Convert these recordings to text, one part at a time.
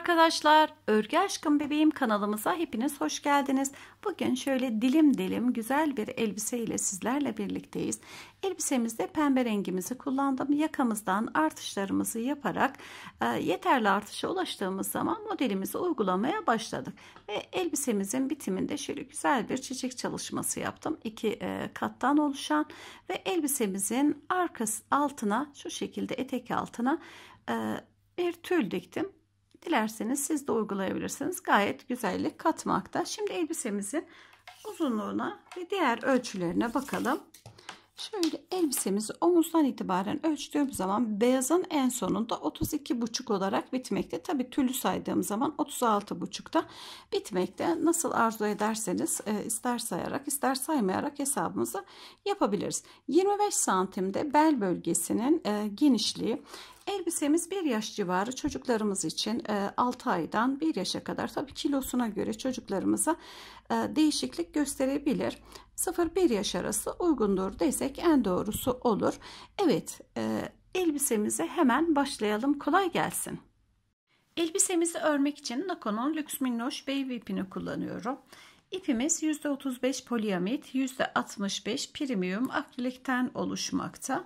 arkadaşlar, Örgü Aşkım Bebeğim kanalımıza hepiniz hoş geldiniz. Bugün şöyle dilim dilim güzel bir elbise ile sizlerle birlikteyiz. Elbisemizde pembe rengimizi kullandım. Yakamızdan artışlarımızı yaparak e, yeterli artışa ulaştığımız zaman modelimizi uygulamaya başladık. Ve elbisemizin bitiminde şöyle güzel bir çiçek çalışması yaptım. İki e, kattan oluşan ve elbisemizin arkası altına şu şekilde etek altına e, bir tül diktim. Dilerseniz siz de uygulayabilirsiniz. Gayet güzellik katmakta. Şimdi elbisemizin uzunluğuna ve diğer ölçülerine bakalım. Şöyle elbisemizi omuzdan itibaren ölçtüğüm zaman beyazın en sonunda 32,5 olarak bitmekte. Tabi tüllü saydığım zaman 36,5'ta bitmekte. Nasıl arzu ederseniz e, ister sayarak ister saymayarak hesabımızı yapabiliriz. 25 santimde bel bölgesinin e, genişliği Elbisemiz 1 yaş civarı çocuklarımız için 6 e, aydan 1 yaşa kadar tabi kilosuna göre çocuklarımıza e, değişiklik gösterebilir. 0-1 yaş arası uygundur desek en doğrusu olur. Evet e, elbisemize hemen başlayalım kolay gelsin. Elbisemizi örmek için Nakon'un Lux Minnoş Baby ipini kullanıyorum. İpimiz %35 poliamit, %65 premium akrilikten oluşmakta.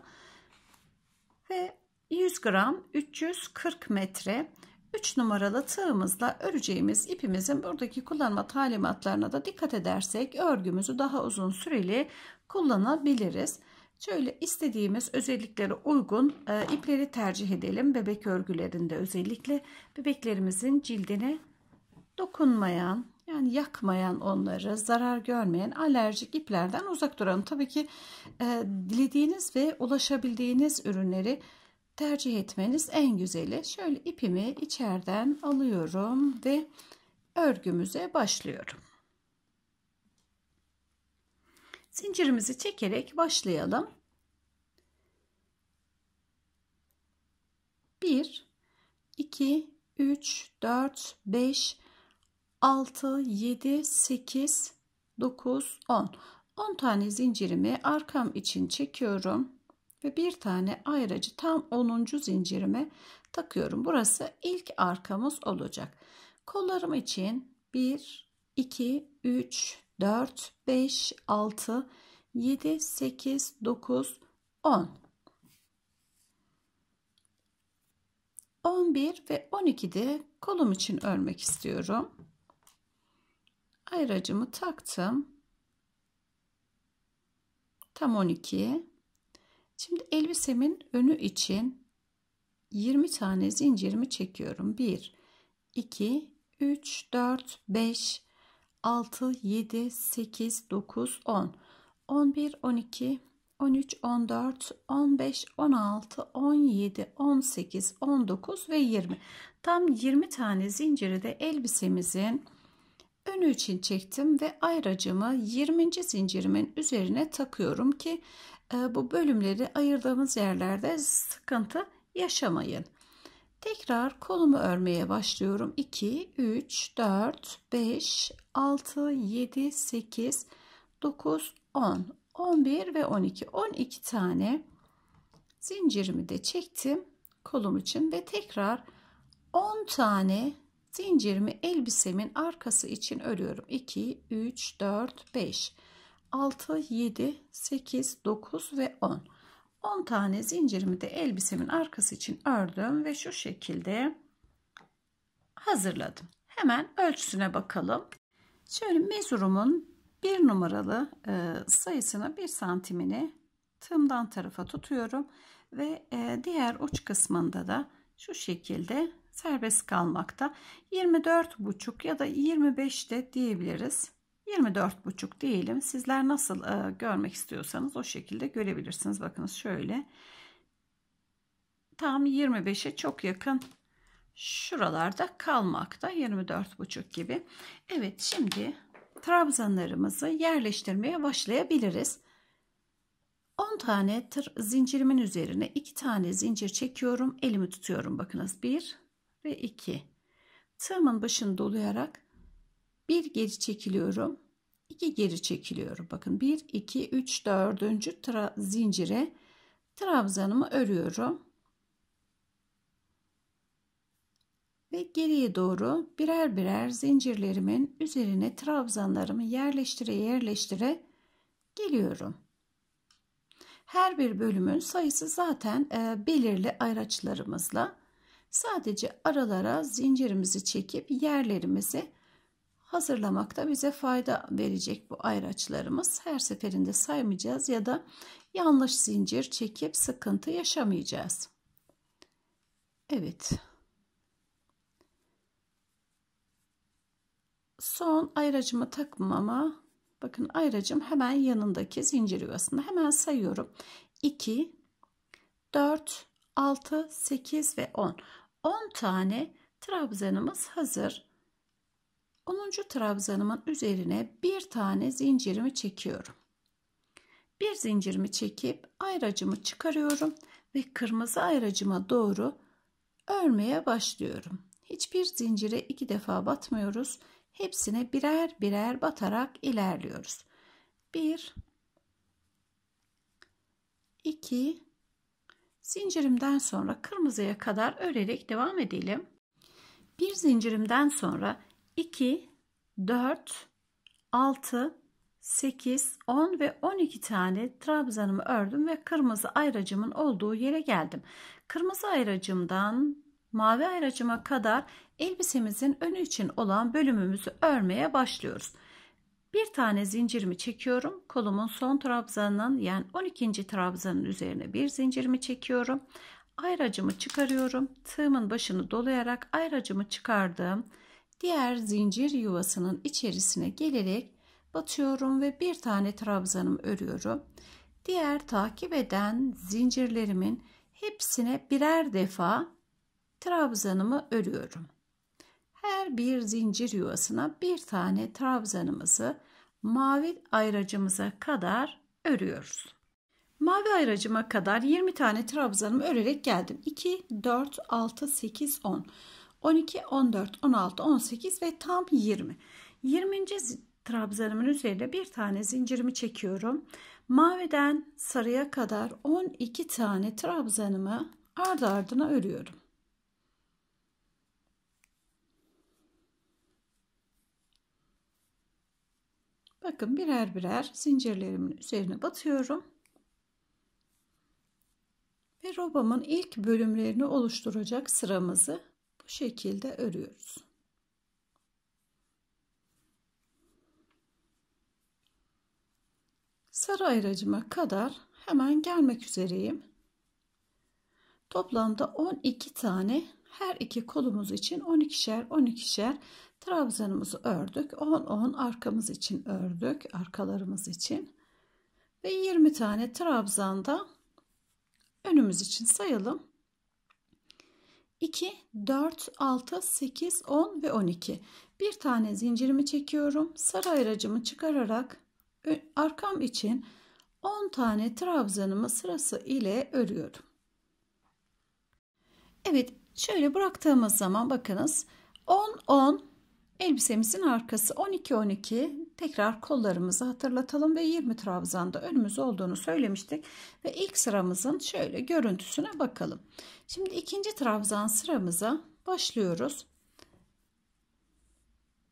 Ve 100 gram 340 metre 3 numaralı tığımızla öreceğimiz ipimizin buradaki kullanma talimatlarına da dikkat edersek örgümüzü daha uzun süreli kullanabiliriz. Şöyle istediğimiz özelliklere uygun e, ipleri tercih edelim. Bebek örgülerinde özellikle bebeklerimizin cildine dokunmayan yani yakmayan onları zarar görmeyen alerjik iplerden uzak duralım. Tabii ki e, dilediğiniz ve ulaşabildiğiniz ürünleri tercih etmeniz en güzeli. Şöyle ipimi içeriden alıyorum ve örgümüze başlıyorum. Zincirimizi çekerek başlayalım. 1 2 3 4 5 6 7 8 9 10 10 tane zincirimi arkam için çekiyorum ve bir tane ayracı tam 10. zincirime takıyorum. Burası ilk arkamız olacak. Kollarım için 1, 2, 3, 4, 5, 6, 7, 8, 9, 10. 11 ve 12'de kolum için örmek istiyorum. Ayracımı taktım. Tam 12. Şimdi elbisemin önü için 20 tane zincirimi çekiyorum. 1, 2, 3, 4, 5, 6, 7, 8, 9, 10, 11, 12, 13, 14, 15, 16, 17, 18, 19 ve 20. Tam 20 tane zinciri de elbisemizin önü için çektim ve ayracımı 20. zincirimin üzerine takıyorum ki ee, bu bölümleri ayırdığımız yerlerde sıkıntı yaşamayın. Tekrar kolumu örmeye başlıyorum. 2, 3, 4, 5, 6, 7, 8, 9, 10, 11 ve 12. 12 tane zincirimi de çektim kolum için ve tekrar 10 tane zincirimi elbisemin arkası için örüyorum. 2, 3, 4, 5. 6, 7, 8, 9 ve 10. 10 tane zincirimi de elbisemin arkası için ördüm ve şu şekilde hazırladım. Hemen ölçüsüne bakalım. Şöyle mezurumun bir numaralı e, sayısını bir santimini tığımdan tarafa tutuyorum ve e, diğer uç kısmında da şu şekilde serbest kalmakta. 24 buçuk ya da 25 de diyebiliriz. 24,5 diyelim. Sizler nasıl e, görmek istiyorsanız o şekilde görebilirsiniz. Bakınız şöyle. Tam 25'e çok yakın şuralarda kalmakta. 24,5 gibi. Evet şimdi trabzanlarımızı yerleştirmeye başlayabiliriz. 10 tane tır, zincirimin üzerine 2 tane zincir çekiyorum. Elimi tutuyorum. Bakınız 1 ve 2. Tığımın başını dolayarak bir geri çekiliyorum. 2 geri çekiliyorum. Bakın 1, 2, 3, 4. zincire trabzanımı örüyorum. Ve geriye doğru birer birer zincirlerimin üzerine trabzanlarımı yerleştire yerleştire geliyorum. Her bir bölümün sayısı zaten e, belirli ayraçlarımızla sadece aralara zincirimizi çekip yerlerimizi hazırlamakta bize fayda verecek bu ayraçlarımız. Her seferinde saymayacağız ya da yanlış zincir çekip sıkıntı yaşamayacağız. Evet. Son ayracımı takmama bakın ayracım hemen yanındaki zincir yuvasında hemen sayıyorum. 2 4 6 8 ve 10. 10 tane trabzanımız hazır. 10. trabzanımın üzerine bir tane zincirimi çekiyorum. Bir zincirimi çekip ayracımı çıkarıyorum ve kırmızı ayracıma doğru örmeye başlıyorum. Hiçbir zincire iki defa batmıyoruz. Hepsine birer birer batarak ilerliyoruz. 1 2 Zincirimden sonra kırmızıya kadar örerek devam edelim. Bir zincirimden sonra 2, 4, 6, 8, 10 ve 12 tane trabzanımı ördüm ve kırmızı ayracımın olduğu yere geldim. Kırmızı ayracımdan mavi ayracıma kadar elbisemizin önü için olan bölümümüzü örmeye başlıyoruz. Bir tane zincirimi çekiyorum. Kolumun son trabzanının yani 12. trabzanın üzerine bir zincirimi çekiyorum. Ayracımı çıkarıyorum. Tığımın başını dolayarak ayracımı çıkardım diğer zincir yuvasının içerisine gelerek batıyorum ve bir tane trabzanımı örüyorum. Diğer takip eden zincirlerimin hepsine birer defa trabzanımı örüyorum. Her bir zincir yuvasına bir tane trabzanımızı mavi ayracımıza kadar örüyoruz. Mavi ayracıma kadar 20 tane trabzanımı örerek geldim. 2, 4, 6, 8, 10. 12, 14, 16, 18 ve tam 20. 20. trabzanımın üzerinde bir tane zincirimi çekiyorum. Maviden sarıya kadar 12 tane trabzanımı ardı ardına örüyorum. Bakın birer birer zincirlerimin üzerine batıyorum. Ve robamın ilk bölümlerini oluşturacak sıramızı bu şekilde örüyoruz. Sarı ayracıma kadar hemen gelmek üzereyim. Toplamda 12 tane her iki kolumuz için 12'şer 12'şer trabzanımızı ördük. 10-10 arkamız için ördük. Arkalarımız için. Ve 20 tane trabzanda önümüz için sayalım. 2, 4, 6, 8, 10 ve 12. Bir tane zincirimi çekiyorum. Sarı ayracımı çıkararak arkam için 10 tane trabzanımı sırası ile örüyorum. Evet şöyle bıraktığımız zaman bakınız 10 10 elbisemizin arkası 12 12 tekrar kollarımızı hatırlatalım ve 20 trabzanda önümüz olduğunu söylemiştik ve ilk sıramızın şöyle görüntüsüne bakalım. Şimdi ikinci trabzan sıramıza başlıyoruz.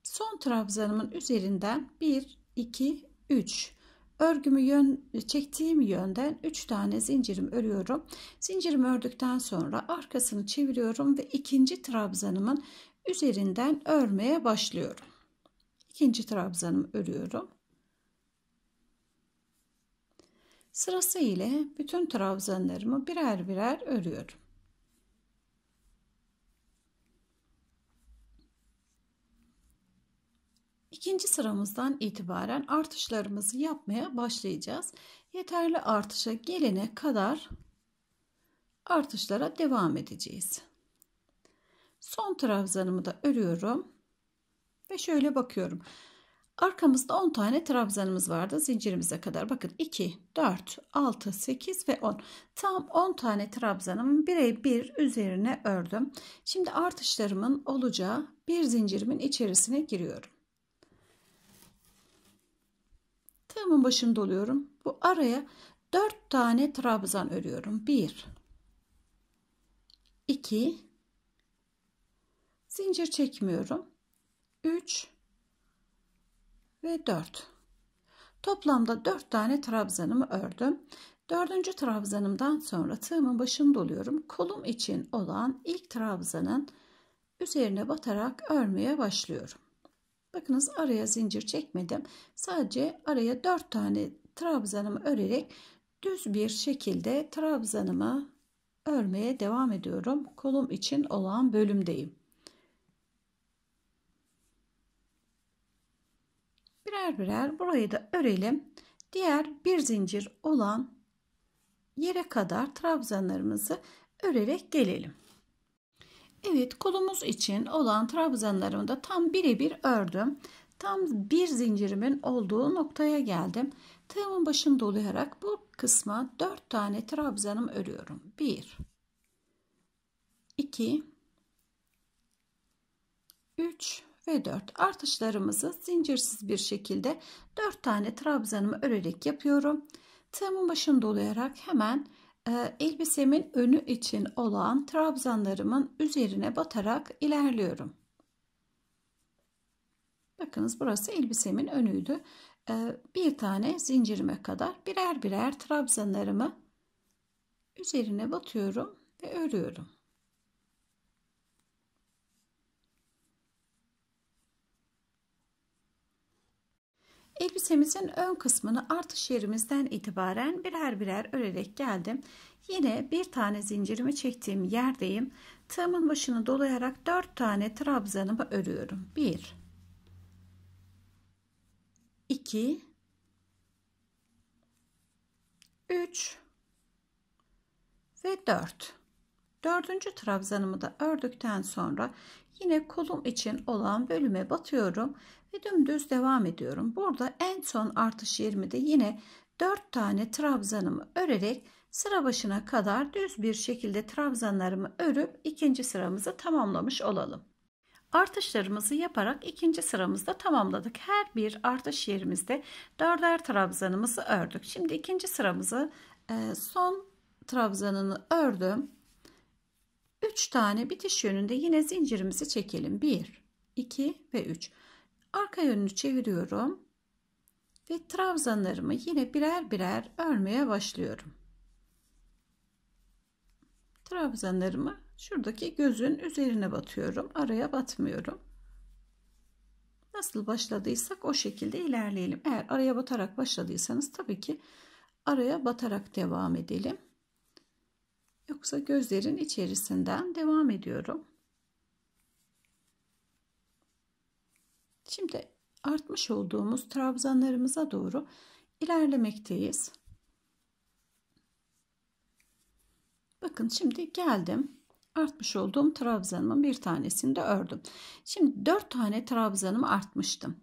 Son trabzanımın üzerinden 1 2 3 örgümü yön çektiğim yönden 3 tane zincirim örüyorum. Zincirimi ördükten sonra arkasını çeviriyorum ve ikinci trabzanımın üzerinden örmeye başlıyorum ikinci trabzanımı örüyorum. Sırası ile bütün trabzanlarımı birer birer örüyorum. İkinci sıramızdan itibaren artışlarımızı yapmaya başlayacağız. Yeterli artışa gelene kadar artışlara devam edeceğiz. Son trabzanımı da örüyorum. Ve şöyle bakıyorum. Arkamızda 10 tane trabzanımız vardı zincirimize kadar. Bakın 2, 4, 6, 8 ve 10. Tam 10 tane trabzanımın bir üzerine ördüm. Şimdi artışlarımın olacağı bir zincirimin içerisine giriyorum. Tığımın başını oluyorum. Bu araya 4 tane trabzan örüyorum. 1 2 zincir çekmiyorum. 3 ve 4. Toplamda 4 tane trabzanımı ördüm. Dördüncü trabzanımdan sonra tığımın başını doluyorum. Kolum için olan ilk trabzanın üzerine batarak örmeye başlıyorum. Bakınız araya zincir çekmedim. Sadece araya 4 tane trabzanımı örerek düz bir şekilde trabzanımı örmeye devam ediyorum. Kolum için olan bölümdeyim. birer birer burayı da örelim. Diğer bir zincir olan yere kadar trabzanlarımızı örerek gelelim. Evet kolumuz için olan trabzanlarımı da tam birebir ördüm. Tam bir zincirimin olduğu noktaya geldim. Tığımın başını dolayarak bu kısma 4 tane trabzanım örüyorum. 1 2 3 ve 4 artışlarımızı zincirsiz bir şekilde 4 tane trabzanımı örerek yapıyorum tığımın başını dolayarak hemen e, elbisemin önü için olan trabzanlarımın üzerine batarak ilerliyorum bakınız burası elbisemin önüydü e, bir tane zincirime kadar birer birer trabzanlarımı üzerine batıyorum ve örüyorum Elbisemizin ön kısmını artış yerimizden itibaren birer birer örerek geldim. Yine bir tane zincirimi çektiğim yerdeyim. Tığımın başını dolayarak 4 tane trabzanımı örüyorum. 1 2 3 ve 4. Dördüncü trabzanımı da ördükten sonra yine kolum için olan bölüme batıyorum ve dümdüz devam ediyorum. Burada en son artış yerimde yine 4 tane trabzanımı örerek sıra başına kadar düz bir şekilde trabzanlarımı örüp ikinci sıramızı tamamlamış olalım. Artışlarımızı yaparak ikinci sıramızda tamamladık. Her bir artış yerimizde dörder trabzanımızı ördük. Şimdi ikinci sıramızı e, son trabzanını ördüm. 3 tane bitiş yönünde yine zincirimizi çekelim. 1, 2 ve 3. Arka yönünü çeviriyorum ve trabzanlarımı yine birer birer örmeye başlıyorum. Trabzanlarımı şuradaki gözün üzerine batıyorum. Araya batmıyorum. Nasıl başladıysak o şekilde ilerleyelim. Eğer araya batarak başladıysanız tabii ki araya batarak devam edelim. Yoksa gözlerin içerisinden devam ediyorum. Şimdi artmış olduğumuz trabzanlarımıza doğru ilerlemekteyiz. Bakın şimdi geldim. Artmış olduğum trabzanımın bir tanesini de ördüm. Şimdi 4 tane trabzanımı artmıştım.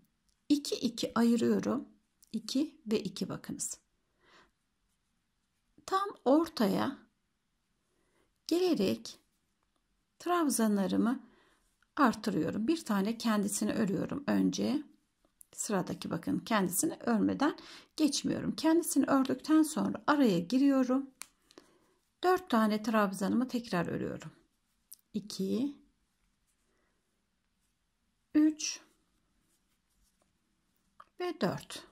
2 2 ayırıyorum. 2 ve 2 bakınız. Tam ortaya gelerek trabzanlarımı artırıyorum. Bir tane kendisini örüyorum önce. Sıradaki bakın kendisini örmeden geçmiyorum. Kendisini ördükten sonra araya giriyorum. 4 tane trabzanımı tekrar örüyorum. 2 3 ve 4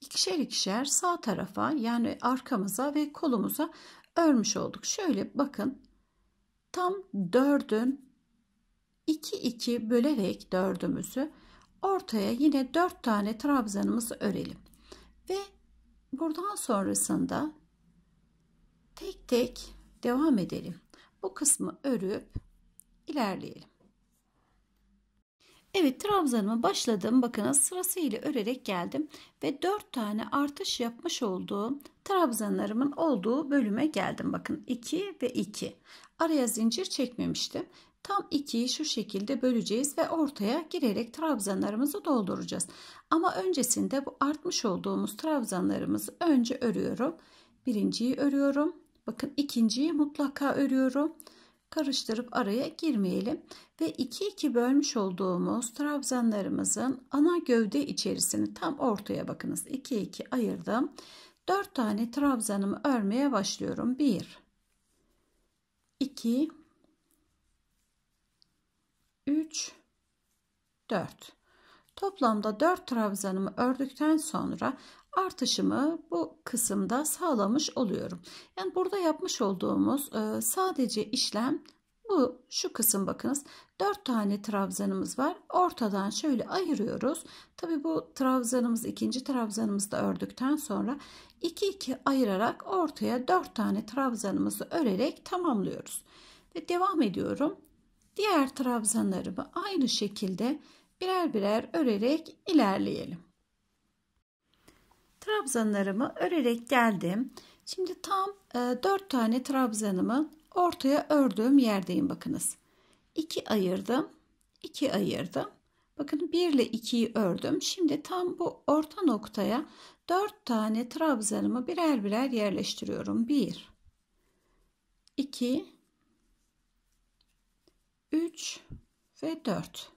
ikişer ikişer sağ tarafa yani arkamıza ve kolumuza örmüş olduk. Şöyle bakın tam dördün 2 2 bölerek dördümüzü ortaya yine 4 tane trabzanımızı örelim. Ve buradan sonrasında tek tek devam edelim. Bu kısmı örüp ilerleyelim. Evet trabzanımı başladım. Bakın sırasıyla örerek geldim ve 4 tane artış yapmış olduğum trabzanlarımın olduğu bölüme geldim. Bakın 2 ve 2. Araya zincir çekmemiştim Tam 2'yi şu şekilde böleceğiz ve ortaya girerek trabzanlarımızı dolduracağız. Ama öncesinde bu artmış olduğumuz trabzanlarımızı önce örüyorum. Birinciyi örüyorum. Bakın ikinciyi mutlaka örüyorum. Karıştırıp araya girmeyelim. Ve 2 2 bölmüş olduğumuz trabzanlarımızın ana gövde içerisini tam ortaya bakınız. 2 2 ayırdım. 4 tane trabzanımı örmeye başlıyorum. 1 2 3, 4. Toplamda 4 trabzanımı ördükten sonra artışımı bu kısımda sağlamış oluyorum. Yani burada yapmış olduğumuz e, sadece işlem bu şu kısım bakınız 4 tane trabzanımız var ortadan şöyle ayırıyoruz tabi bu trabzanımız ikinci trabzanımızı da ördükten sonra 2 2 ayırarak ortaya 4 tane trabzanımızı örerek tamamlıyoruz ve devam ediyorum Diğer trabzanlarımı aynı şekilde birer birer örerek ilerleyelim. Trabzanlarımı örerek geldim. Şimdi tam e, 4 tane trabzanımı ortaya ördüğüm yerdeyim bakınız. 2 ayırdım. 2 ayırdım. Bakın 1 ile 2'yi ördüm. Şimdi tam bu orta noktaya 4 tane trabzanımı birer birer yerleştiriyorum. 1 2 3 ve 4.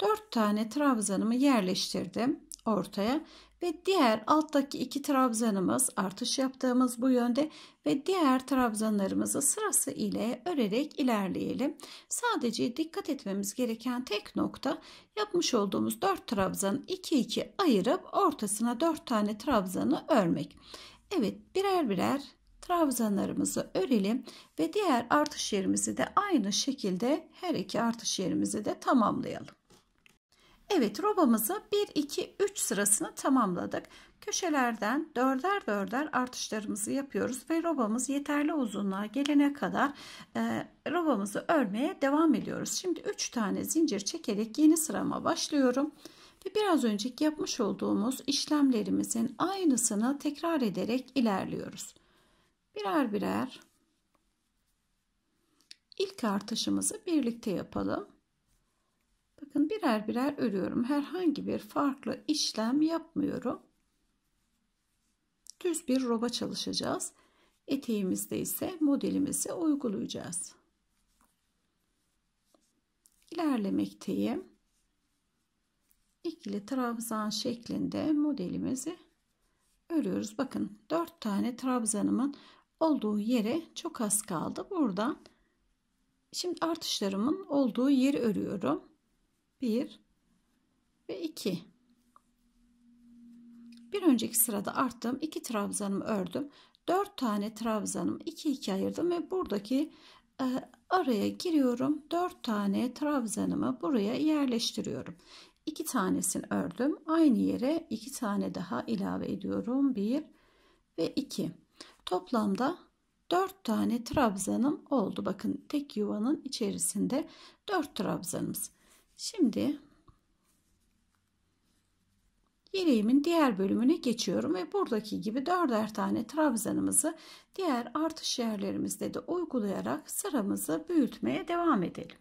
4 tane trabzanımı yerleştirdim ortaya ve diğer alttaki 2 trabzanımız artış yaptığımız bu yönde ve diğer trabzanlarımızı sırası ile örerek ilerleyelim. Sadece dikkat etmemiz gereken tek nokta yapmış olduğumuz 4 trabzan 2 2 ayırıp ortasına 4 tane trabzanı örmek. Evet birer birer trabzanlarımızı örelim ve diğer artış yerimizi de aynı şekilde her iki artış yerimizi de tamamlayalım. Evet robamızı 1, 2, 3 sırasını tamamladık. Köşelerden dörder dörder artışlarımızı yapıyoruz ve robamız yeterli uzunluğa gelene kadar e, robamızı örmeye devam ediyoruz. Şimdi 3 tane zincir çekerek yeni sırama başlıyorum. Ve biraz önceki yapmış olduğumuz işlemlerimizin aynısını tekrar ederek ilerliyoruz birer birer ilk artışımızı birlikte yapalım. Bakın birer birer örüyorum. Herhangi bir farklı işlem yapmıyorum. Düz bir roba çalışacağız. Eteğimizde ise modelimizi uygulayacağız. İlerlemekteyim. İkili trabzan şeklinde modelimizi örüyoruz. Bakın 4 tane trabzanımın olduğu yere çok az kaldı. buradan şimdi artışlarımın olduğu yeri örüyorum. 1 ve 2. Bir önceki sırada arttım 2 trabzanımı ördüm. 4 tane trabzanımı 2 2 ayırdım ve buradaki e, araya giriyorum. 4 tane trabzanımı buraya yerleştiriyorum. 2 tanesini ördüm. Aynı yere 2 tane daha ilave ediyorum. 1 ve 2. Toplamda 4 tane trabzanım oldu. Bakın tek yuvanın içerisinde 4 trabzanımız. Şimdi yeleğimin diğer bölümüne geçiyorum ve buradaki gibi dörder tane trabzanımızı diğer artış yerlerimizde de uygulayarak sıramızı büyütmeye devam edelim.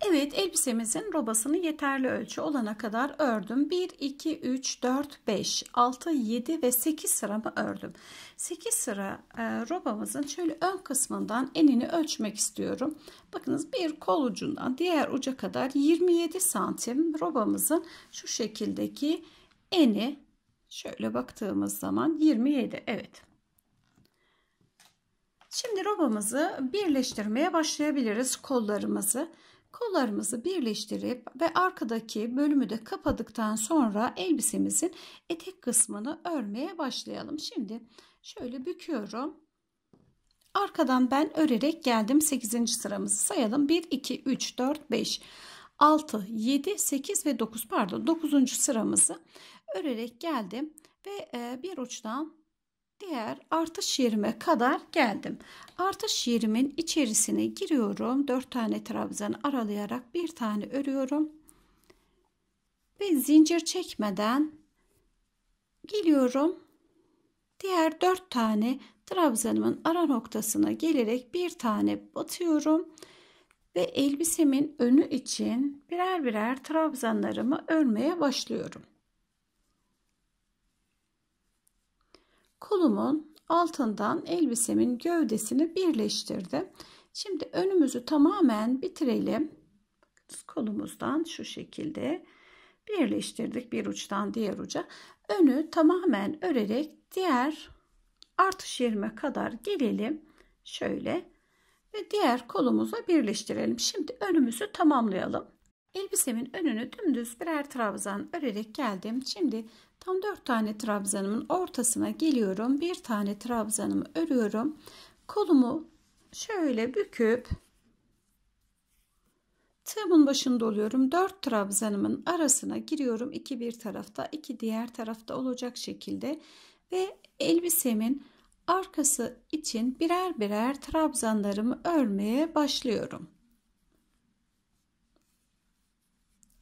Evet elbisemizin robasını yeterli ölçü olana kadar ördüm. 1, 2, 3, 4, 5, 6, 7 ve 8 sıramı ördüm. 8 sıra e, robamızın şöyle ön kısmından enini ölçmek istiyorum. Bakınız bir kol ucundan diğer uca kadar 27 santim robamızın şu şekildeki eni şöyle baktığımız zaman 27 evet. Şimdi robamızı birleştirmeye başlayabiliriz kollarımızı. Kollarımızı birleştirip ve arkadaki bölümü de kapadıktan sonra elbisemizin etek kısmını örmeye başlayalım. Şimdi şöyle büküyorum. Arkadan ben örerek geldim. 8. sıramızı sayalım. 1, 2, 3, 4, 5, 6, 7, 8 ve 9 pardon 9. sıramızı örerek geldim. Ve e, bir uçtan diğer artış 20'e kadar geldim. Artış 20'nin içerisine giriyorum. 4 tane trabzan aralayarak bir tane örüyorum. Ve zincir çekmeden geliyorum. Diğer 4 tane trabzanımın ara noktasına gelerek bir tane batıyorum. Ve elbisemin önü için birer birer trabzanlarımı örmeye başlıyorum. Kolumun altından elbisemin gövdesini birleştirdim. Şimdi önümüzü tamamen bitirelim. Kolumuzdan şu şekilde birleştirdik bir uçtan diğer uca. Önü tamamen örerek diğer artış yerime kadar gelelim. Şöyle ve diğer kolumuza birleştirelim. Şimdi önümüzü tamamlayalım. Elbisemin önünü dümdüz birer trabzan örerek geldim. Şimdi Tam 4 tane trabzanımın ortasına geliyorum. Bir tane trabzanımı örüyorum. Kolumu şöyle büküp tığımın başında oluyorum. 4 trabzanımın arasına giriyorum. 2 bir tarafta, 2 diğer tarafta olacak şekilde ve elbisemin arkası için birer birer trabzanlarımı örmeye başlıyorum.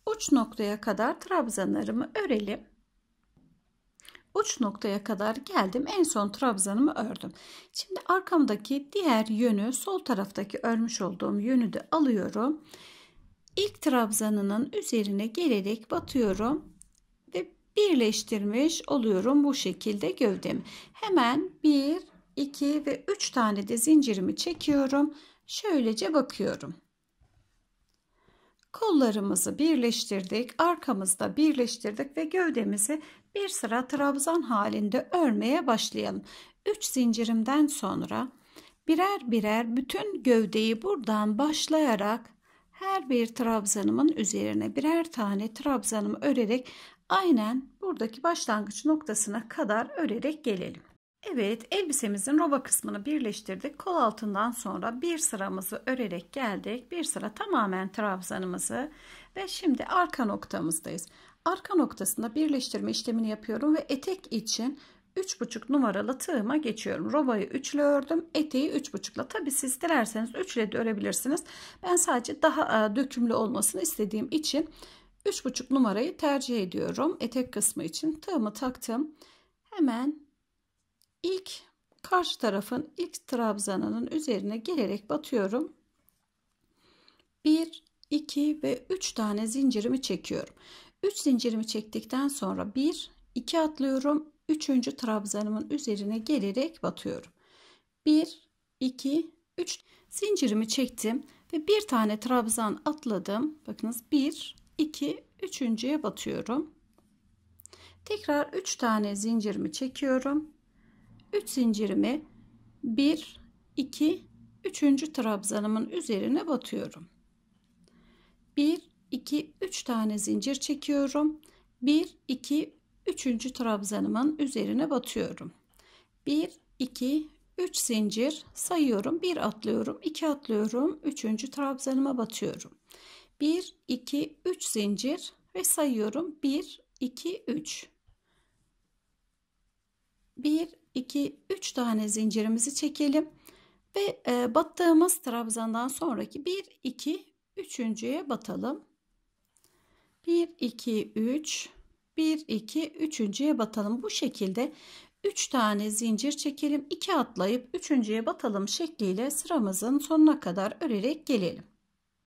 Uç noktaya kadar trabzanlarımı örelim uç noktaya kadar geldim. En son trabzanımı ördüm. Şimdi arkamdaki diğer yönü sol taraftaki örmüş olduğum yönü de alıyorum. İlk trabzanının üzerine gelerek batıyorum ve birleştirmiş oluyorum bu şekilde gövdemi. Hemen 1, 2 ve 3 tane de zincirimi çekiyorum. Şöylece bakıyorum. Kollarımızı birleştirdik, arkamızda birleştirdik ve gövdemizi bir sıra trabzan halinde örmeye başlayalım. 3 zincirimden sonra birer birer bütün gövdeyi buradan başlayarak her bir trabzanımın üzerine birer tane trabzanımı örerek aynen buradaki başlangıç noktasına kadar örerek gelelim. Evet elbisemizin roba kısmını birleştirdik. Kol altından sonra bir sıramızı örerek geldik. Bir sıra tamamen trabzanımızı ve şimdi arka noktamızdayız. Arka noktasında birleştirme işlemini yapıyorum ve etek için 3,5 numaralı tığıma geçiyorum. Robayı 3 ile ördüm. Eteği 3,5 ile. Tabi siz dilerseniz 3 ile de örebilirsiniz. Ben sadece daha e, dökümlü olmasını istediğim için 3,5 numarayı tercih ediyorum. Etek kısmı için tığımı taktım. Hemen ilk karşı tarafın ilk trabzanının üzerine gelerek batıyorum. 1, 2 ve 3 tane zincirimi çekiyorum. 3 zincirimi çektikten sonra 1, 2 atlıyorum. 3. trabzanımın üzerine gelerek batıyorum. 1, 2, 3 zincirimi çektim ve bir tane trabzan atladım. Bakınız 1, 2, 3.ye batıyorum. Tekrar 3 tane zincirimi çekiyorum. 3 zincirimi 1 2 3. trabzanımın üzerine batıyorum. 1 2 3 tane zincir çekiyorum. 1 2 3. trabzanımın üzerine batıyorum. 1 2 3 zincir sayıyorum. 1 atlıyorum, 2 atlıyorum, 3. trabzanıma batıyorum. 1 2 3 zincir ve sayıyorum. 1 2 3 1 2, 3 tane zincirimizi çekelim. Ve e, battığımız trabzandan sonraki 1, 2, 3.ye batalım. 1, 2, 3, 1, 2, 3.ye batalım. Bu şekilde 3 tane zincir çekelim. 2 atlayıp 3.ye batalım şekliyle sıramızın sonuna kadar örerek gelelim.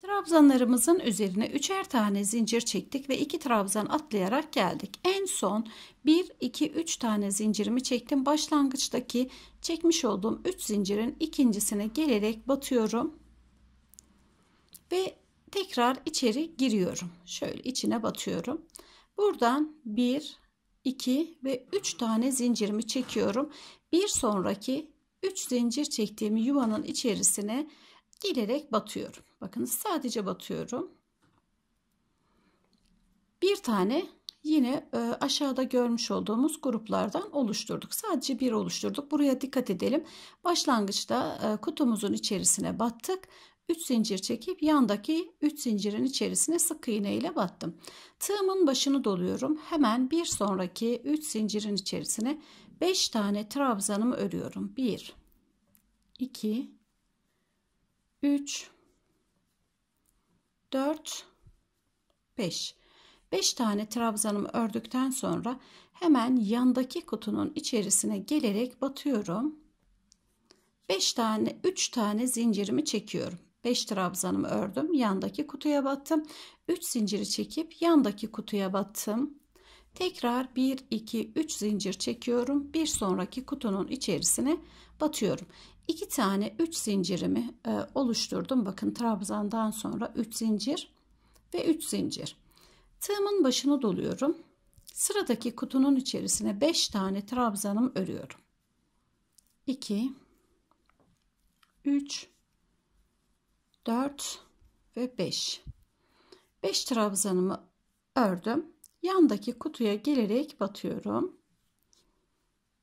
Trabzanlarımızın üzerine üçer tane zincir çektik ve iki trabzan atlayarak geldik. En son 1, 2, 3 tane zincirimi çektim. Başlangıçtaki çekmiş olduğum 3 zincirin ikincisine gelerek batıyorum. Ve tekrar içeri giriyorum. Şöyle içine batıyorum. Buradan 1, 2 ve 3 tane zincirimi çekiyorum. Bir sonraki 3 zincir çektiğim yuvanın içerisine gelerek batıyorum. Bakın sadece batıyorum. Bir tane yine e, aşağıda görmüş olduğumuz gruplardan oluşturduk. Sadece bir oluşturduk. Buraya dikkat edelim. Başlangıçta e, kutumuzun içerisine battık. 3 zincir çekip yandaki 3 zincirin içerisine sık iğne ile battım. Tığımın başını doluyorum. Hemen bir sonraki 3 zincirin içerisine 5 tane trabzanımı örüyorum. 1 2 3 4 5 5 tane trabzanımı ördükten sonra hemen yandaki kutunun içerisine gelerek batıyorum. 5 tane 3 tane zincirimi çekiyorum. 5 trabzanımı ördüm. Yandaki kutuya battım. 3 zinciri çekip yandaki kutuya battım. Tekrar 1 2 3 zincir çekiyorum. Bir sonraki kutunun içerisine batıyorum iki tane 3 zincirimi e, oluşturdum. Bakın trabzandan sonra 3 zincir ve 3 zincir. Tığımın başını doluyorum. Sıradaki kutunun içerisine 5 tane trabzanım örüyorum. 2 3 4 ve 5. 5 trabzanımı ördüm. Yandaki kutuya gelerek batıyorum.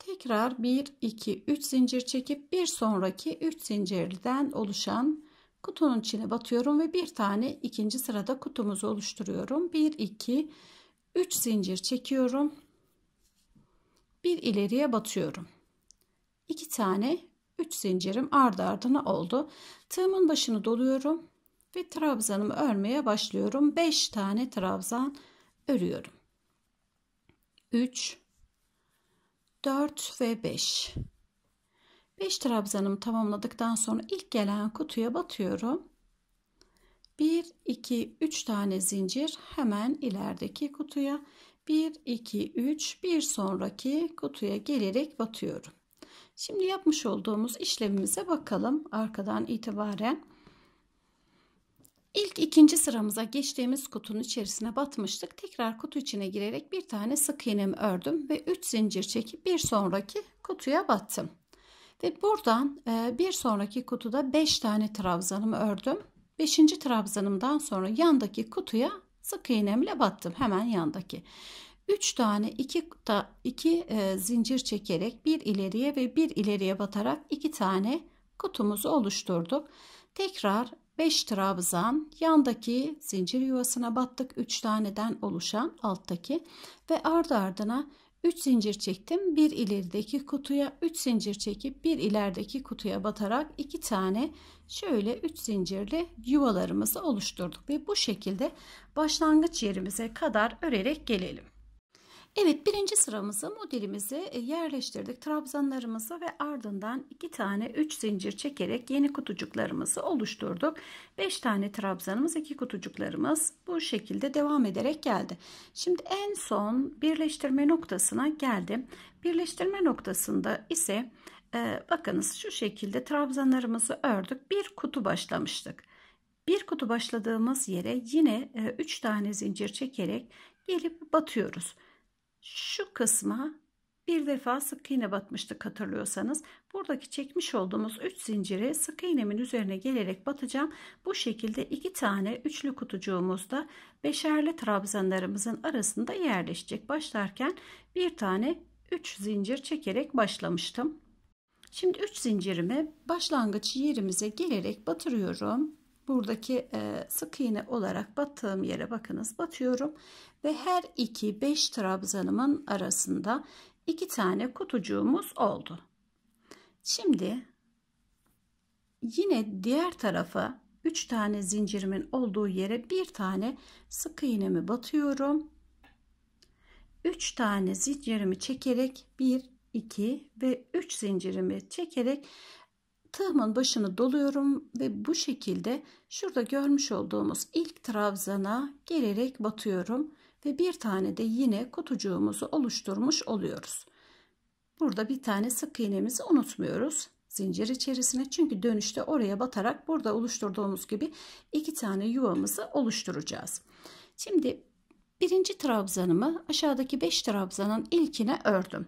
Tekrar 1, 2, 3 zincir çekip bir sonraki 3 zincirden oluşan kutunun içine batıyorum ve bir tane ikinci sırada kutumuzu oluşturuyorum. 1, 2, 3 zincir çekiyorum. Bir ileriye batıyorum. 2 tane 3 zincirim ardı ardına oldu. Tığımın başını doluyorum ve trabzanımı örmeye başlıyorum. 5 tane trabzan örüyorum. 3 4 ve 5. 5 trabzanımı tamamladıktan sonra ilk gelen kutuya batıyorum. 1, 2, 3 tane zincir hemen ilerideki kutuya. 1, 2, 3 bir sonraki kutuya gelerek batıyorum. Şimdi yapmış olduğumuz işlemimize bakalım arkadan itibaren. İlk ikinci sıramıza geçtiğimiz kutunun içerisine batmıştık. Tekrar kutu içine girerek bir tane sık iğnemi ördüm ve 3 zincir çekip bir sonraki kutuya battım. Ve buradan e, bir sonraki kutuda 5 tane trabzanımı ördüm. 5. trabzanımdan sonra yandaki kutuya sık iğnemle battım. Hemen yandaki. 3 tane 2 2 e, zincir çekerek bir ileriye ve bir ileriye batarak 2 tane kutumuzu oluşturduk. Tekrar 5 trabzan yandaki zincir yuvasına battık 3 taneden oluşan alttaki ve ardı ardına 3 zincir çektim bir ilerideki kutuya 3 zincir çekip bir ilerideki kutuya batarak 2 tane şöyle 3 zincirli yuvalarımızı oluşturduk ve bu şekilde başlangıç yerimize kadar örerek gelelim. Evet birinci sıramızı modelimizi e, yerleştirdik trabzanlarımızı ve ardından iki tane üç zincir çekerek yeni kutucuklarımızı oluşturduk. Beş tane trabzanımız iki kutucuklarımız bu şekilde devam ederek geldi. Şimdi en son birleştirme noktasına geldim. Birleştirme noktasında ise e, bakınız şu şekilde trabzanlarımızı ördük bir kutu başlamıştık. Bir kutu başladığımız yere yine 3 e, tane zincir çekerek gelip batıyoruz şu kısma bir defa sık iğne batmıştık hatırlıyorsanız. Buradaki çekmiş olduğumuz 3 zinciri sık iğnemin üzerine gelerek batacağım. Bu şekilde 2 tane üçlü kutucuğumuzda beşerli trabzanlarımızın arasında yerleşecek. Başlarken bir tane 3 zincir çekerek başlamıştım. Şimdi 3 zincirimi başlangıç yerimize gelerek batırıyorum. Buradaki e, sık iğne olarak battığım yere bakınız batıyorum ve her iki 5 trabzanımın arasında iki tane kutucuğumuz oldu. Şimdi yine diğer tarafa 3 tane zincirimin olduğu yere bir tane sık iğnemi batıyorum. 3 tane zincirimi çekerek 1 2 ve 3 zincirimi çekerek tığımın başını doluyorum ve bu şekilde şurada görmüş olduğumuz ilk trabzana gelerek batıyorum ve bir tane de yine kutucuğumuzu oluşturmuş oluyoruz. Burada bir tane sık iğnemizi unutmuyoruz zincir içerisine çünkü dönüşte oraya batarak burada oluşturduğumuz gibi iki tane yuvamızı oluşturacağız. Şimdi birinci trabzanımı aşağıdaki 5 trabzanın ilkine ördüm.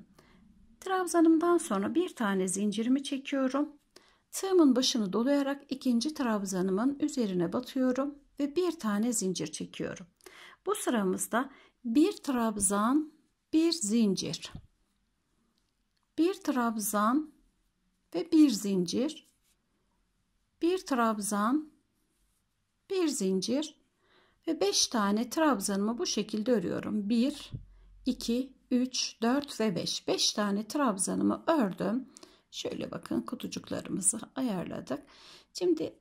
Trabzanımdan sonra bir tane zincirimi çekiyorum. Tığımın başını dolayarak ikinci trabzanımın üzerine batıyorum ve bir tane zincir çekiyorum. Bu sıramızda bir trabzan, bir zincir. Bir trabzan ve bir zincir. Bir trabzan, bir zincir ve 5 tane trabzanımı bu şekilde örüyorum. 1 2 3 4 ve 5. 5 tane trabzanımı ördüm. Şöyle bakın kutucuklarımızı ayarladık. Şimdi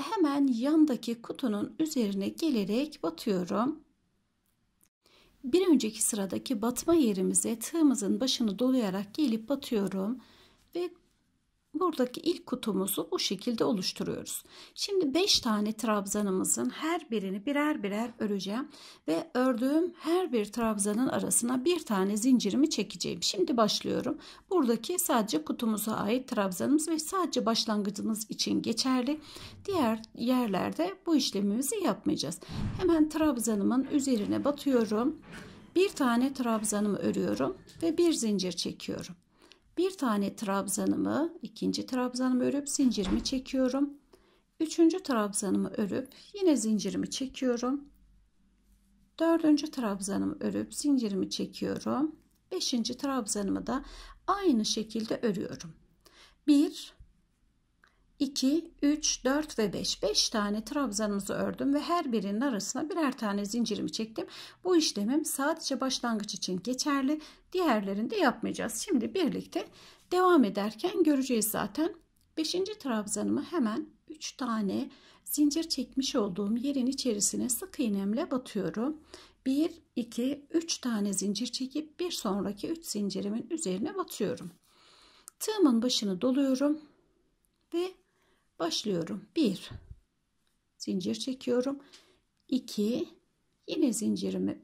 hemen yandaki kutunun üzerine gelerek batıyorum bir önceki sıradaki batma yerimize tığımızın başını dolayarak gelip batıyorum ve buradaki ilk kutumuzu bu şekilde oluşturuyoruz. Şimdi 5 tane trabzanımızın her birini birer birer öreceğim ve ördüğüm her bir trabzanın arasına bir tane zincirimi çekeceğim. Şimdi başlıyorum. Buradaki sadece kutumuza ait trabzanımız ve sadece başlangıcımız için geçerli. Diğer yerlerde bu işlemimizi yapmayacağız. Hemen trabzanımın üzerine batıyorum. Bir tane trabzanımı örüyorum ve bir zincir çekiyorum. Bir tane trabzanımı, ikinci trabzanımı örüp zincirimi çekiyorum. Üçüncü trabzanımı örüp yine zincirimi çekiyorum. Dördüncü trabzanımı örüp zincirimi çekiyorum. Beşinci trabzanımı da aynı şekilde örüyorum. Bir, 2, 3, 4 ve 5. 5 tane trabzanımızı ördüm ve her birinin arasına birer tane zincirimi çektim. Bu işlemim sadece başlangıç için geçerli. Diğerlerini de yapmayacağız. Şimdi birlikte devam ederken göreceğiz zaten. 5. trabzanımı hemen 3 tane zincir çekmiş olduğum yerin içerisine sık iğnemle batıyorum. 1, 2, 3 tane zincir çekip bir sonraki 3 zincirimin üzerine batıyorum. Tığımın başını doluyorum ve Başlıyorum. 1 zincir çekiyorum. 2 yine zincirimi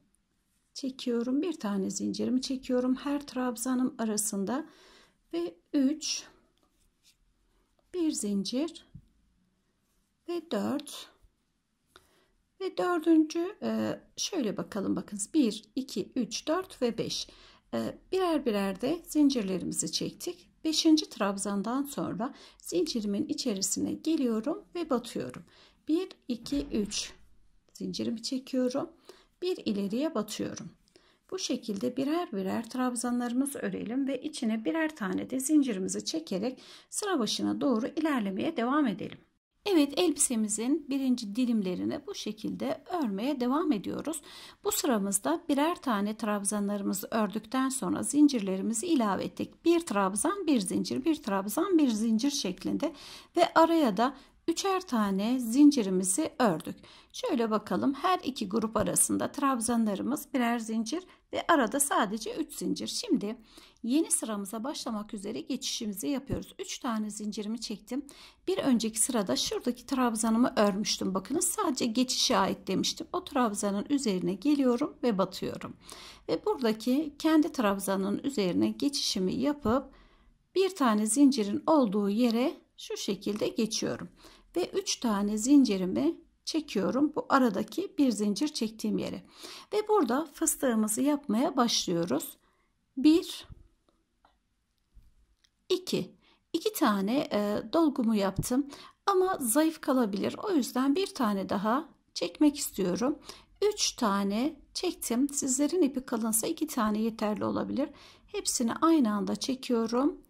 çekiyorum. Bir tane zincirimi çekiyorum. Her trabzanım arasında ve 3 bir zincir ve 4 ve dördüncü e, şöyle bakalım bakınız 1 2 3 4 ve 5 e, birer birer de zincirlerimizi çektik 5. trabzandan sonra zincirimin içerisine geliyorum ve batıyorum. 1 2 3 zincirimi çekiyorum. Bir ileriye batıyorum. Bu şekilde birer birer trabzanlarımızı örelim ve içine birer tane de zincirimizi çekerek sıra başına doğru ilerlemeye devam edelim. Evet elbisemizin birinci dilimlerini bu şekilde örmeye devam ediyoruz. Bu sıramızda birer tane trabzanlarımızı ördükten sonra zincirlerimizi ilave ettik. Bir trabzan bir zincir bir trabzan bir zincir şeklinde ve araya da üçer tane zincirimizi ördük. Şöyle bakalım her iki grup arasında trabzanlarımız birer zincir ve arada sadece 3 zincir. Şimdi yeni sıramıza başlamak üzere geçişimizi yapıyoruz. 3 tane zincirimi çektim. Bir önceki sırada şuradaki trabzanımı örmüştüm. Bakınız sadece geçişe ait demiştim. O trabzanın üzerine geliyorum ve batıyorum. Ve buradaki kendi trabzanın üzerine geçişimi yapıp bir tane zincirin olduğu yere şu şekilde geçiyorum. Ve 3 tane zincirimi çekiyorum bu aradaki bir zincir çektiğim yere. Ve burada fıstığımızı yapmaya başlıyoruz. 1 2 2 tane e, dolgumu yaptım ama zayıf kalabilir. O yüzden bir tane daha çekmek istiyorum. 3 tane çektim. Sizlerin ipi kalınsa 2 tane yeterli olabilir. Hepsini aynı anda çekiyorum.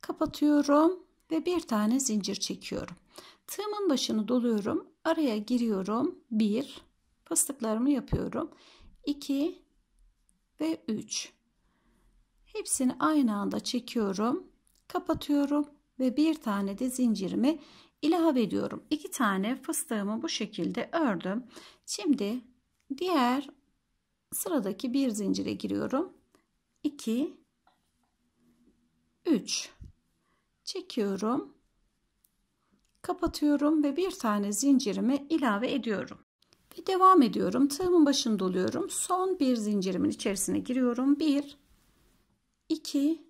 Kapatıyorum ve bir tane zincir çekiyorum. Tığımın başını doluyorum. Araya giriyorum. 1 fıstıklarımı yapıyorum. 2 ve 3 hepsini aynı anda çekiyorum. Kapatıyorum ve bir tane de zincirimi ilave ediyorum. İki tane fıstığımı bu şekilde ördüm. Şimdi diğer sıradaki bir zincire giriyorum. 2 3 çekiyorum. Kapatıyorum ve bir tane zincirimi ilave ediyorum. Ve devam ediyorum. Tığımın başını doluyorum. Son bir zincirimin içerisine giriyorum. 1 2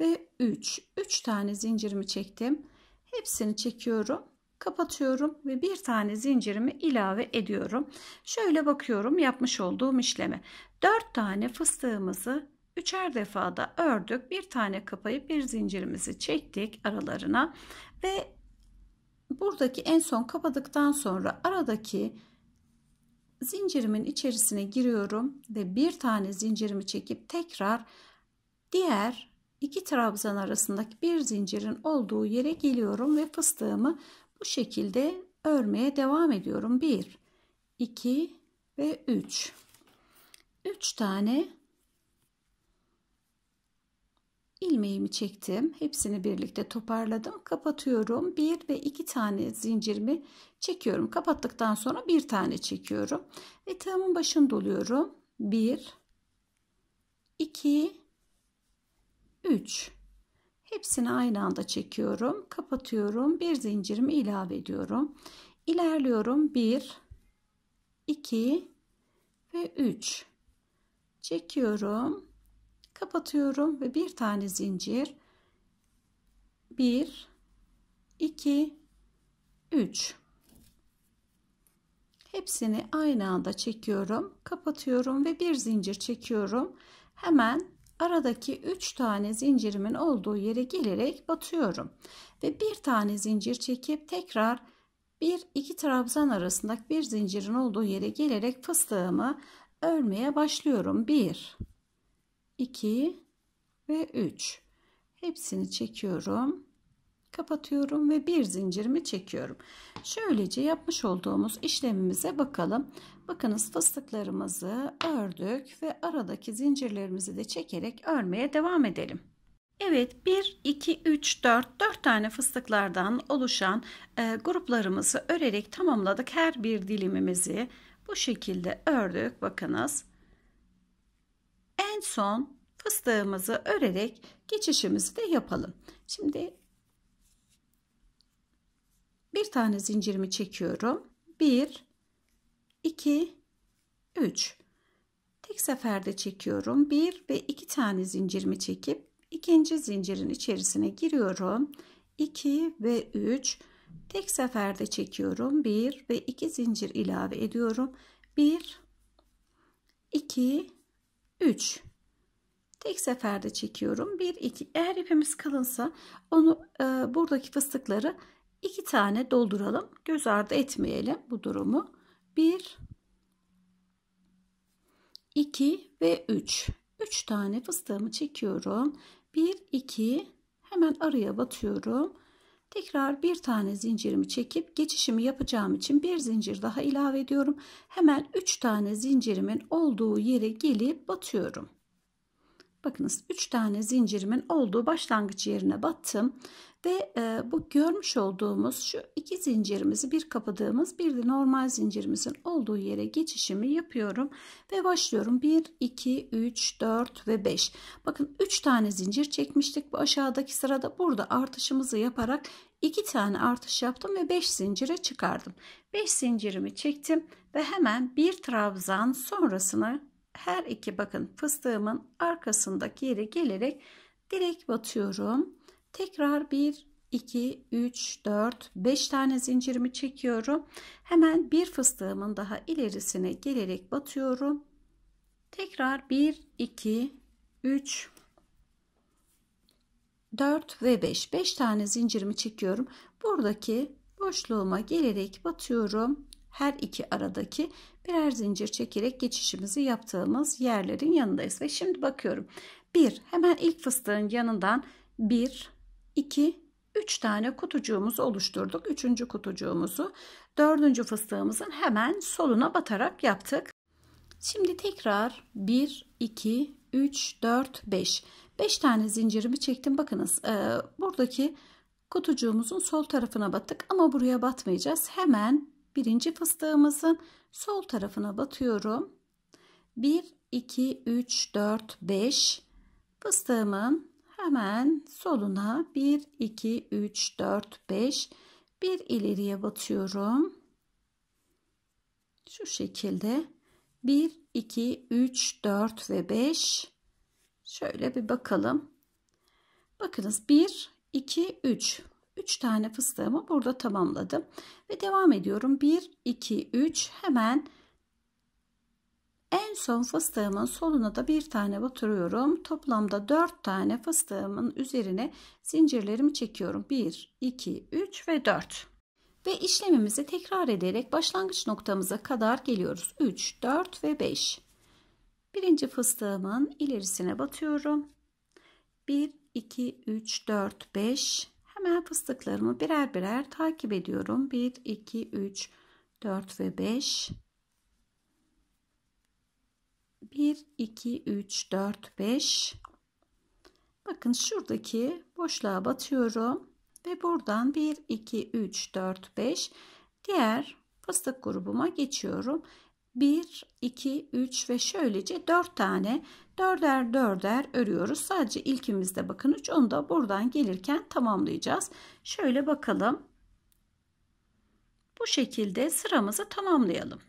ve 3. 3 tane zincirimi çektim. Hepsini çekiyorum. Kapatıyorum ve bir tane zincirimi ilave ediyorum. Şöyle bakıyorum yapmış olduğum işleme. 4 tane fıstığımızı Üçer defada ördük. Bir tane kapayı bir zincirimizi çektik aralarına ve buradaki en son kapadıktan sonra aradaki zincirimin içerisine giriyorum ve bir tane zincirimi çekip tekrar diğer iki trabzan arasındaki bir zincirin olduğu yere geliyorum ve fıstığımı bu şekilde örmeye devam ediyorum. 1 2 ve 3 3 tane ilmeğimi çektim. Hepsini birlikte toparladım. Kapatıyorum. Bir ve iki tane zincirimi çekiyorum. Kapattıktan sonra bir tane çekiyorum. Ve tığımın başını doluyorum. Bir, iki, üç. Hepsini aynı anda çekiyorum. Kapatıyorum. Bir zincirimi ilave ediyorum. İlerliyorum. Bir, iki ve üç. Çekiyorum kapatıyorum ve bir tane zincir 1 2 3 hepsini aynı anda çekiyorum kapatıyorum ve bir zincir çekiyorum hemen aradaki 3 tane zincirimin olduğu yere gelerek batıyorum ve bir tane zincir çekip tekrar bir iki trabzan arasındaki bir zincirin olduğu yere gelerek fıstığımı örmeye başlıyorum 1 2 ve 3. Hepsini çekiyorum. Kapatıyorum ve bir zincirimi çekiyorum. Şöylece yapmış olduğumuz işlemimize bakalım. Bakınız fıstıklarımızı ördük ve aradaki zincirlerimizi de çekerek örmeye devam edelim. Evet 1, 2, 3, 4, 4 tane fıstıklardan oluşan e, gruplarımızı örerek tamamladık. Her bir dilimimizi bu şekilde ördük. Bakınız en son fıstığımızı örerek geçişimizi de yapalım. Şimdi bir tane zincirimi çekiyorum. 1 2 3 Tek seferde çekiyorum. 1 ve 2 tane zincirimi çekip ikinci zincirin içerisine giriyorum. 2 ve 3 tek seferde çekiyorum. 1 ve 2 zincir ilave ediyorum. 1 2 3 Tek seferde çekiyorum. 1 2. Eğer ipimiz kalınsa onu e, buradaki fıstıkları iki tane dolduralım. Göz ardı etmeyelim bu durumu. 1 2 ve 3. 3 tane fıstığımı çekiyorum. 1 2 hemen araya batıyorum. Tekrar bir tane zincirimi çekip geçişimi yapacağım için bir zincir daha ilave ediyorum. Hemen 3 tane zincirimin olduğu yere gelip batıyorum. Bakınız 3 tane zincirimin olduğu başlangıç yerine battım ve e, bu görmüş olduğumuz şu iki zincirimizi bir kapadığımız bir de normal zincirimizin olduğu yere geçişimi yapıyorum ve başlıyorum 1 2 3 4 ve 5 bakın 3 tane zincir çekmiştik bu aşağıdaki sırada burada artışımızı yaparak 2 tane artış yaptım ve 5 zincire çıkardım 5 zincirimi çektim ve hemen bir trabzan sonrasına her iki bakın fıstığımın arkasındaki yere gelerek direk batıyorum. Tekrar 1 2 3 4 5 tane zincirimi çekiyorum. Hemen bir fıstığımın daha ilerisine gelerek batıyorum. Tekrar 1 2 3 4 ve 5 5 tane zincirimi çekiyorum. Buradaki boşluğuma gelerek batıyorum her iki aradaki birer zincir çekerek geçişimizi yaptığımız yerlerin yanındayız. Ve şimdi bakıyorum. 1. Hemen ilk fıstığın yanından 1, 2, 3 tane kutucuğumuzu oluşturduk. 3. kutucuğumuzu 4. fıstığımızın hemen soluna batarak yaptık. Şimdi tekrar 1, 2, 3, 4, 5. 5 tane zincirimi çektim. Bakınız e, buradaki kutucuğumuzun sol tarafına battık ama buraya batmayacağız. Hemen birinci fıstığımızın sol tarafına batıyorum. 1, 2, 3, 4, 5 fıstığımın hemen soluna 1, 2, 3, 4, 5 bir ileriye batıyorum. Şu şekilde 1, 2, 3, 4 ve 5 şöyle bir bakalım. Bakınız 1, 2, 3 3 tane fıstığımı burada tamamladım. Ve devam ediyorum. 1, 2, 3 hemen en son fıstığımın soluna da bir tane batırıyorum. Toplamda 4 tane fıstığımın üzerine zincirlerimi çekiyorum. 1, 2, 3 ve 4. Ve işlemimizi tekrar ederek başlangıç noktamıza kadar geliyoruz. 3, 4 ve 5. Birinci fıstığımın ilerisine batıyorum. 1, 2, 3, 4, 5. Hemen fıstıklarımı birer birer takip ediyorum. 1, 2, 3, 4 ve 5. 1, 2, 3, 4, 5. Bakın şuradaki boşluğa batıyorum. Ve buradan 1, 2, 3, 4, 5 diğer fıstık grubuma geçiyorum. 1, 2, 3 ve şöylece 4 tane dörder dörder örüyoruz. Sadece ilkimizde bakın 3 onu da buradan gelirken tamamlayacağız. Şöyle bakalım. Bu şekilde sıramızı tamamlayalım.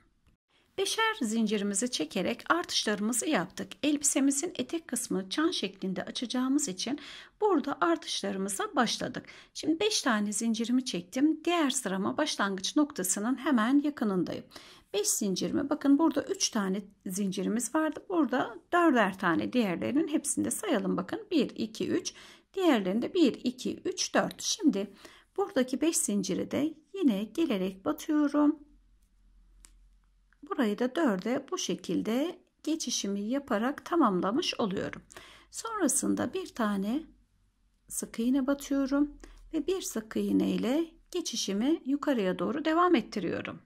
Beşer zincirimizi çekerek artışlarımızı yaptık. Elbisemizin etek kısmı çan şeklinde açacağımız için burada artışlarımıza başladık. Şimdi 5 tane zincirimi çektim. Diğer sırama başlangıç noktasının hemen yakınındayım. 5 zincirimi bakın burada 3 tane zincirimiz vardı. Burada 4'er tane diğerlerinin hepsinde sayalım bakın. 1, 2, 3 diğerlerinde 1, 2, 3, 4. Şimdi buradaki 5 zinciri de yine gelerek batıyorum burayı da 4'e bu şekilde geçişimi yaparak tamamlamış oluyorum. Sonrasında bir tane sık iğne batıyorum ve bir sık iğne ile geçişimi yukarıya doğru devam ettiriyorum.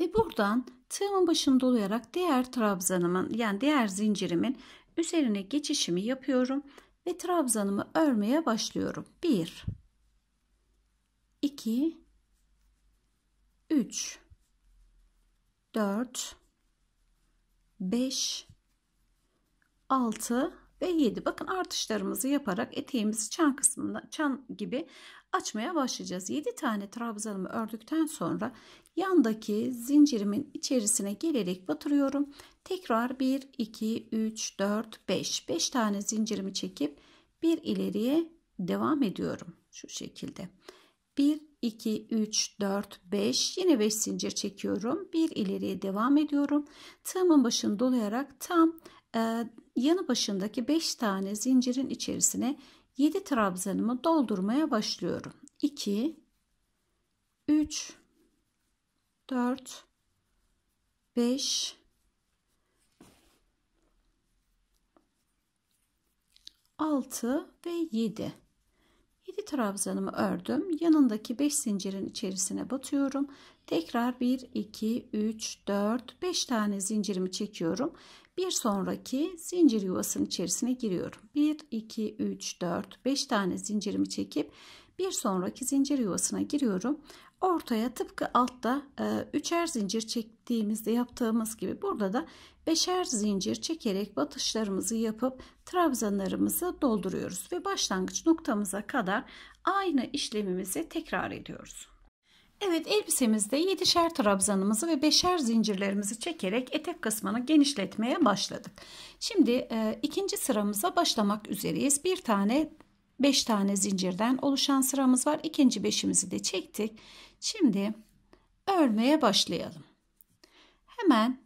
Ve buradan tığımın başını dolayarak diğer trabzanımın yani diğer zincirimin üzerine geçişimi yapıyorum ve trabzanımı örmeye başlıyorum. 1 2 3 4, 5, 6 ve 7. Bakın artışlarımızı yaparak eteğimizi çan kısmında çan gibi açmaya başlayacağız. 7 tane trabzanımı ördükten sonra yandaki zincirimin içerisine gelerek batırıyorum. Tekrar 1, 2, 3, 4, 5. 5 tane zincirimi çekip bir ileriye devam ediyorum. Şu şekilde. 1, 2, 3, 4, 5 yine 5 zincir çekiyorum. 1 ileriye devam ediyorum. Tığımın başını dolayarak tam e, yanı başındaki 5 tane zincirin içerisine 7 trabzanımı doldurmaya başlıyorum. 2, 3, 4, 5, 6 ve 7. 7 trabzanımı ördüm. Yanındaki 5 zincirin içerisine batıyorum. Tekrar 1, 2, 3, 4, 5 tane zincirimi çekiyorum. Bir sonraki zincir yuvasının içerisine giriyorum. 1, 2, 3, 4, 5 tane zincirimi çekip bir sonraki zincir yuvasına giriyorum. Ortaya tıpkı altta e, üçer zincir çektiğimizde yaptığımız gibi burada da beşer zincir çekerek batışlarımızı yapıp trabzanlarımızı dolduruyoruz ve başlangıç noktamıza kadar aynı işlemimizi tekrar ediyoruz. Evet elbisemizde 7'şer trabzanımızı ve 5'er zincirlerimizi çekerek etek kısmını genişletmeye başladık. Şimdi e, ikinci sıramıza başlamak üzereyiz. Bir tane 5 tane zincirden oluşan sıramız var. İkinci beşimizi de çektik. Şimdi örmeye başlayalım. Hemen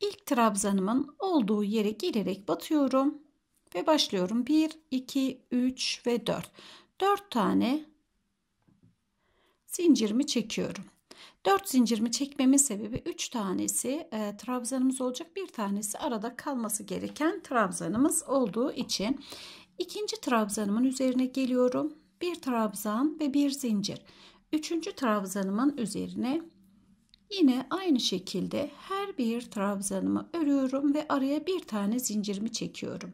ilk trabzanımın olduğu yere girerek batıyorum ve başlıyorum. 1, 2, 3 ve 4. 4 tane zincirimi çekiyorum. 4 zincirimi çekmemin sebebi 3 tanesi e, trabzanımız olacak. Bir tanesi arada kalması gereken trabzanımız olduğu için ikinci trabzanımın üzerine geliyorum. Bir trabzan ve bir zincir. Üçüncü trabzanımın üzerine yine aynı şekilde her bir trabzanımı örüyorum ve araya bir tane zincirimi çekiyorum.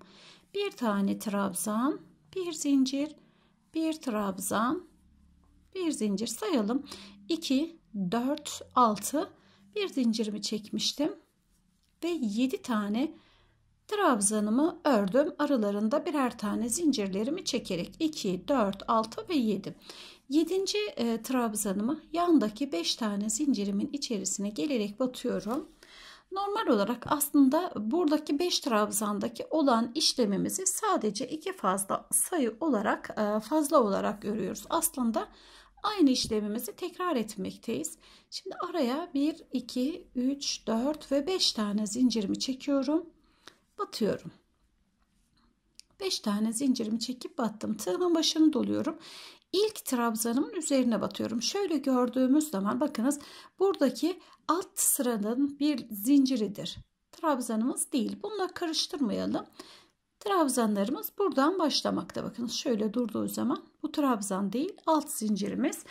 Bir tane trabzan, bir zincir, bir trabzan, bir zincir sayalım. 2, 4, 6 bir zincirimi çekmiştim ve 7 tane trabzanımı ördüm. Aralarında birer tane zincirlerimi çekerek 2, 4, 6 ve 7. Yedinci E, trabzanımı yandaki 5 tane zincirimin içerisine gelerek batıyorum. Normal olarak aslında buradaki 5 trabzandaki olan işlemimizi sadece iki fazla sayı olarak e, fazla olarak görüyoruz. Aslında aynı işlemimizi tekrar etmekteyiz. Şimdi araya 1, 2, 3, 4 ve 5 tane zincirimi çekiyorum. Batıyorum. 5 tane zincirimi çekip battım. Tığımın başını doluyorum ilk trabzanımın üzerine batıyorum. Şöyle gördüğümüz zaman bakınız buradaki alt sıranın bir zinciridir. Trabzanımız değil. Bununla karıştırmayalım. Trabzanlarımız buradan başlamakta. Bakınız, şöyle durduğu zaman bu trabzan değil alt zincirimiz.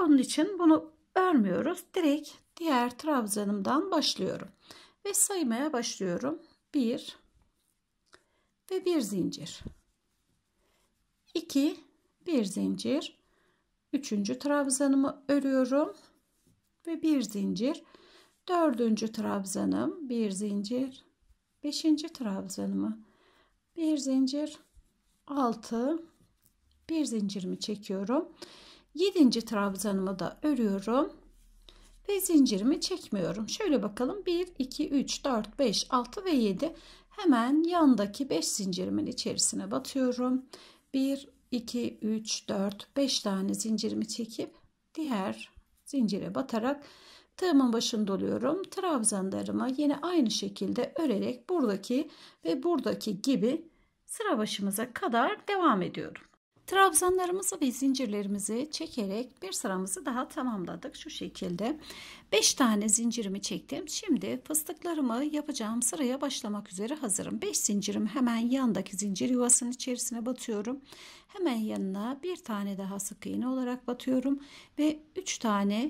Onun için bunu örmüyoruz. Direkt diğer trabzanımdan başlıyorum. Ve saymaya başlıyorum. 1 ve 1 zincir. 2 bir zincir üçüncü trabzanımı örüyorum ve bir zincir dördüncü trabzanım bir zincir beşinci trabzanımı bir zincir altı bir zincirimi çekiyorum yedinci trabzanımı da örüyorum ve zincirimi çekmiyorum. Şöyle bakalım 1, 2, 3, 4, 5, 6 ve 7 hemen yandaki 5 zincirimin içerisine batıyorum. 1, 2, 3, 4, 5 tane zincirimi çekip diğer zincire batarak tığımın başını doluyorum. Trabzanlarımı yine aynı şekilde örerek buradaki ve buradaki gibi sıra başımıza kadar devam ediyorum. Trabzanlarımızı ve zincirlerimizi çekerek bir sıramızı daha tamamladık şu şekilde. 5 tane zincirimi çektim. Şimdi fıstıklarımı yapacağım sıraya başlamak üzere hazırım. 5 zincirimi hemen yandaki zincir yuvasının içerisine batıyorum. Hemen yanına bir tane daha sık iğne olarak batıyorum ve 3 tane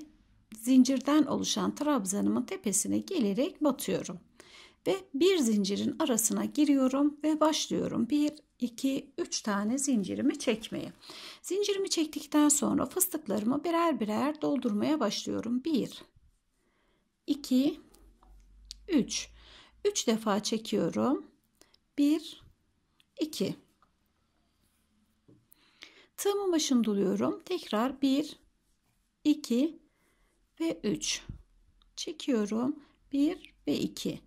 zincirden oluşan trabzanımın tepesine gelerek batıyorum ve bir zincirin arasına giriyorum ve başlıyorum. 1 2, 3 tane zincirimi çekmeye. Zincirimi çektikten sonra fıstıklarımı birer birer doldurmaya başlıyorum. 1, 2, 3. 3 defa çekiyorum. 1, 2. Tığımın başını doluyorum. Tekrar 1, 2 ve 3. Çekiyorum. 1 ve 2.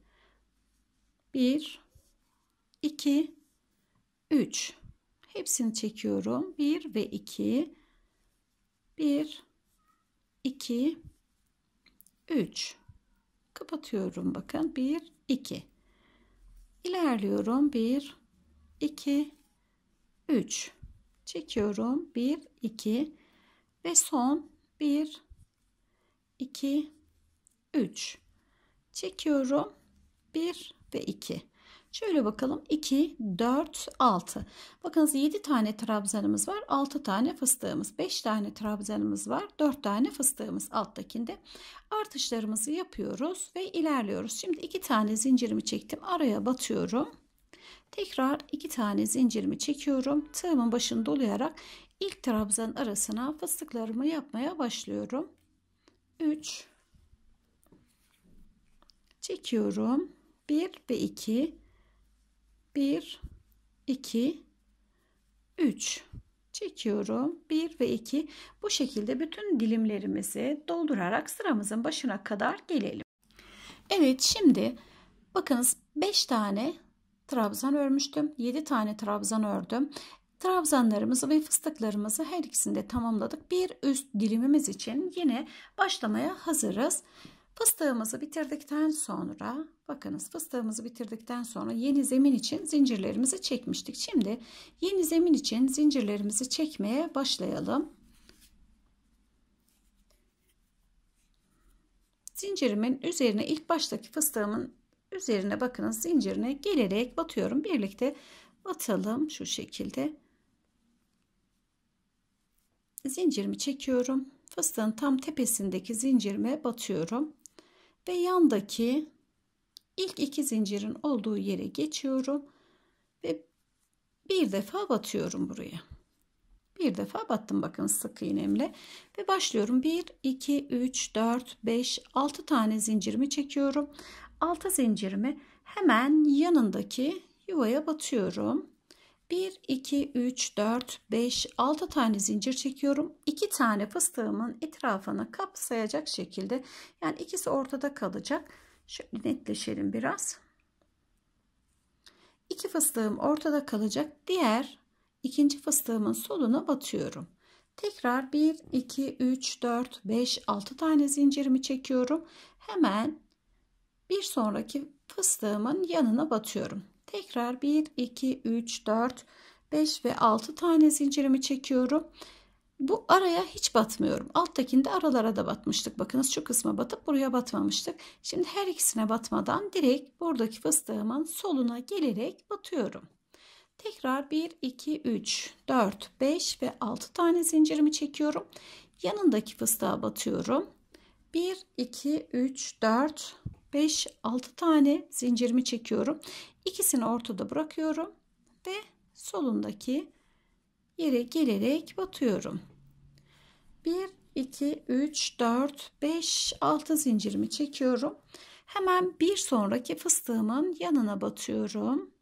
1, 2 3. Hepsini çekiyorum. 1 ve 2. 1 2 3 Kapatıyorum bakın. 1 2 İlerliyorum. 1 2 3 Çekiyorum. 1 2 ve son 1 2 3 Çekiyorum. 1 ve 2 Şöyle bakalım 2, 4, 6. Bakınız 7 tane trabzanımız var. 6 tane fıstığımız. 5 tane trabzanımız var. 4 tane fıstığımız alttakinde. Artışlarımızı yapıyoruz ve ilerliyoruz. Şimdi 2 tane zincirimi çektim. Araya batıyorum. Tekrar 2 tane zincirimi çekiyorum. Tığımın başını dolayarak ilk trabzanın arasına fıstıklarımı yapmaya başlıyorum. 3 çekiyorum. 1 ve 2 1, 2, 3 çekiyorum 1 ve 2 bu şekilde bütün dilimlerimizi doldurarak sıramızın başına kadar gelelim Evet şimdi bakınız 5 tane trabzan örmüştüm 7 tane trabzan ördüm trabzanlarımızı ve fıstıklarımızı her ikisini de tamamladık bir üst dilimimiz için yine başlamaya hazırız Fıstığımızı bitirdikten sonra bakınız fıstığımızı bitirdikten sonra yeni zemin için zincirlerimizi çekmiştik. Şimdi yeni zemin için zincirlerimizi çekmeye başlayalım. Zincirimin üzerine ilk baştaki fıstığımın üzerine bakınız zincirine gelerek batıyorum. Birlikte batalım şu şekilde. Zincirimi çekiyorum. Fıstığın tam tepesindeki zincirime batıyorum ve yandaki ilk iki zincirin olduğu yere geçiyorum ve bir defa batıyorum buraya bir defa battım bakın sık iğnemle ve başlıyorum 1 2 3 4 5 6 tane zincirimi çekiyorum 6 zincirimi hemen yanındaki yuvaya batıyorum 1, 2, 3, 4, 5, 6 tane zincir çekiyorum. 2 tane fıstığımın etrafını kapsayacak şekilde yani ikisi ortada kalacak. Şöyle netleşelim biraz. 2 fıstığım ortada kalacak. Diğer ikinci fıstığımın soluna batıyorum. Tekrar 1, 2, 3, 4, 5, 6 tane zincirimi çekiyorum. Hemen bir sonraki fıstığımın yanına batıyorum. Tekrar 1, 2, 3, 4, 5 ve 6 tane zincirimi çekiyorum. Bu araya hiç batmıyorum. Alttakinde aralara da batmıştık. Bakınız şu kısma batıp buraya batmamıştık. Şimdi her ikisine batmadan direkt buradaki fıstığımın soluna gelerek batıyorum. Tekrar 1, 2, 3, 4, 5 ve 6 tane zincirimi çekiyorum. Yanındaki fıstığa batıyorum. 1, 2, 3, 4, 5, 6 tane zincirimi çekiyorum. İkisini ortada bırakıyorum ve solundaki yere gelerek batıyorum. 1, 2, 3, 4, 5, 6 zincirimi çekiyorum. Hemen bir sonraki fıstığımın yanına batıyorum.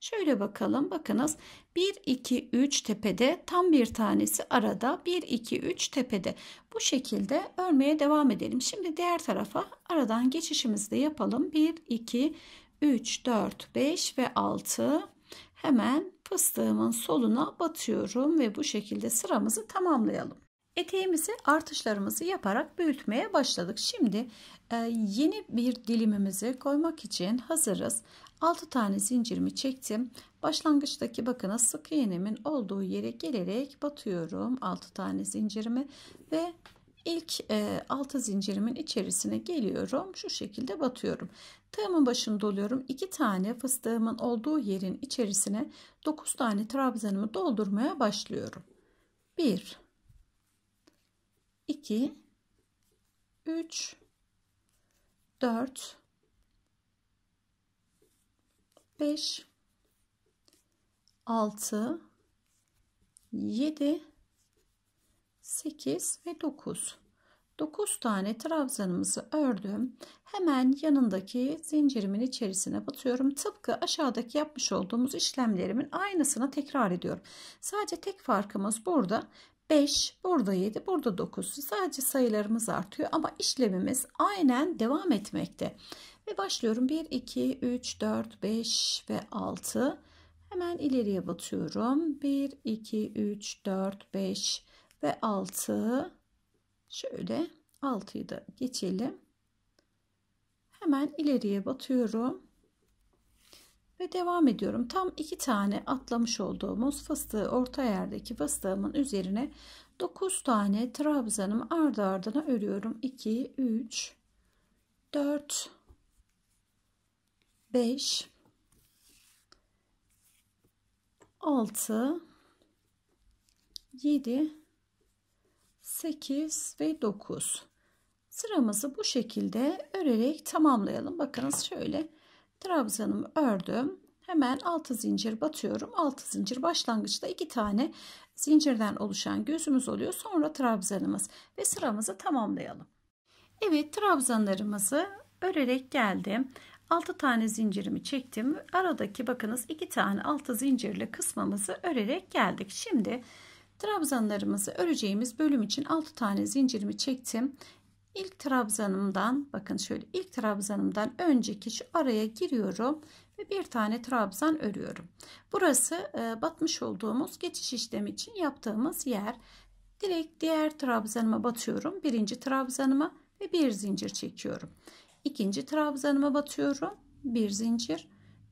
Şöyle bakalım bakınız 1 2 3 tepede tam bir tanesi arada 1 2 3 tepede bu şekilde örmeye devam edelim. Şimdi diğer tarafa aradan geçişimizi de yapalım 1 2 3 4 5 ve 6 hemen fıstığımın soluna batıyorum ve bu şekilde sıramızı tamamlayalım. Eteğimizi artışlarımızı yaparak büyütmeye başladık. Şimdi e, yeni bir dilimimizi koymak için hazırız. 6 tane zincirimi çektim. Başlangıçtaki bakınız sık iğnemin olduğu yere gelerek batıyorum 6 tane zincirimi ve ilk e, 6 zincirimin içerisine geliyorum. Şu şekilde batıyorum. Tığımın başını doluyorum. 2 tane fıstığımın olduğu yerin içerisine 9 tane trabzanımı doldurmaya başlıyorum. 1 2 3 4 5 6 7 8 ve 9 9 tane trabzanımızı ördüm. Hemen yanındaki zincirimin içerisine batıyorum. Tıpkı aşağıdaki yapmış olduğumuz işlemlerimin aynısını tekrar ediyorum. Sadece tek farkımız burada 5, burada 7, burada 9. Sadece sayılarımız artıyor ama işlemimiz aynen devam etmekte. Ve başlıyorum. 1, 2, 3, 4, 5 ve 6. Hemen ileriye batıyorum. 1, 2, 3, 4, 5 ve 6. Şöyle 6'yı da geçelim. Hemen ileriye batıyorum. Ve devam ediyorum. Tam iki tane atlamış olduğumuz fıstığı orta yerdeki fıstığımın üzerine 9 tane trabzanım ardı ardına örüyorum. 2, 3, 4, 5 6 7 8 ve 9 sıramızı bu şekilde örerek tamamlayalım bakınız şöyle trabzanımı ördüm hemen 6 zincir batıyorum 6 zincir başlangıçta 2 tane zincirden oluşan gözümüz oluyor sonra trabzanımız ve sıramızı tamamlayalım Evet trabzanlarımızı örerek geldim 6 tane zincirimi çektim. Aradaki bakınız 2 tane altı zincirli kısmımızı örerek geldik. Şimdi trabzanlarımızı öreceğimiz bölüm için 6 tane zincirimi çektim. İlk trabzanımdan bakın şöyle ilk trabzanımdan önceki şu araya giriyorum ve bir tane trabzan örüyorum. Burası e, batmış olduğumuz geçiş işlemi için yaptığımız yer. Direkt diğer trabzanıma batıyorum. Birinci trabzanıma ve bir zincir çekiyorum ikinci trabzanıma batıyorum bir zincir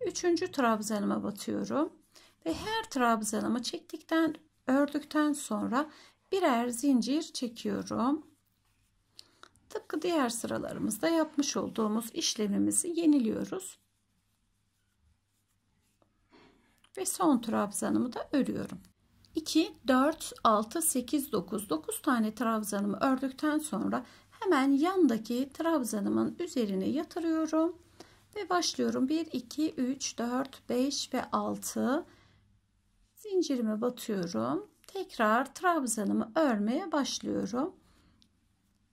üçüncü trabzanıma batıyorum ve her trabzanımı çektikten ördükten sonra birer zincir çekiyorum tıpkı diğer sıralarımızda yapmış olduğumuz işlemimizi yeniliyoruz ve son trabzanımı da örüyorum 2 4 6 8 9 9 tane trabzanımı ördükten sonra hemen yandaki trabzanımın üzerine yatırıyorum ve başlıyorum 1 2 3 4 5 ve 6 zincirime batıyorum tekrar trabzanımı örmeye başlıyorum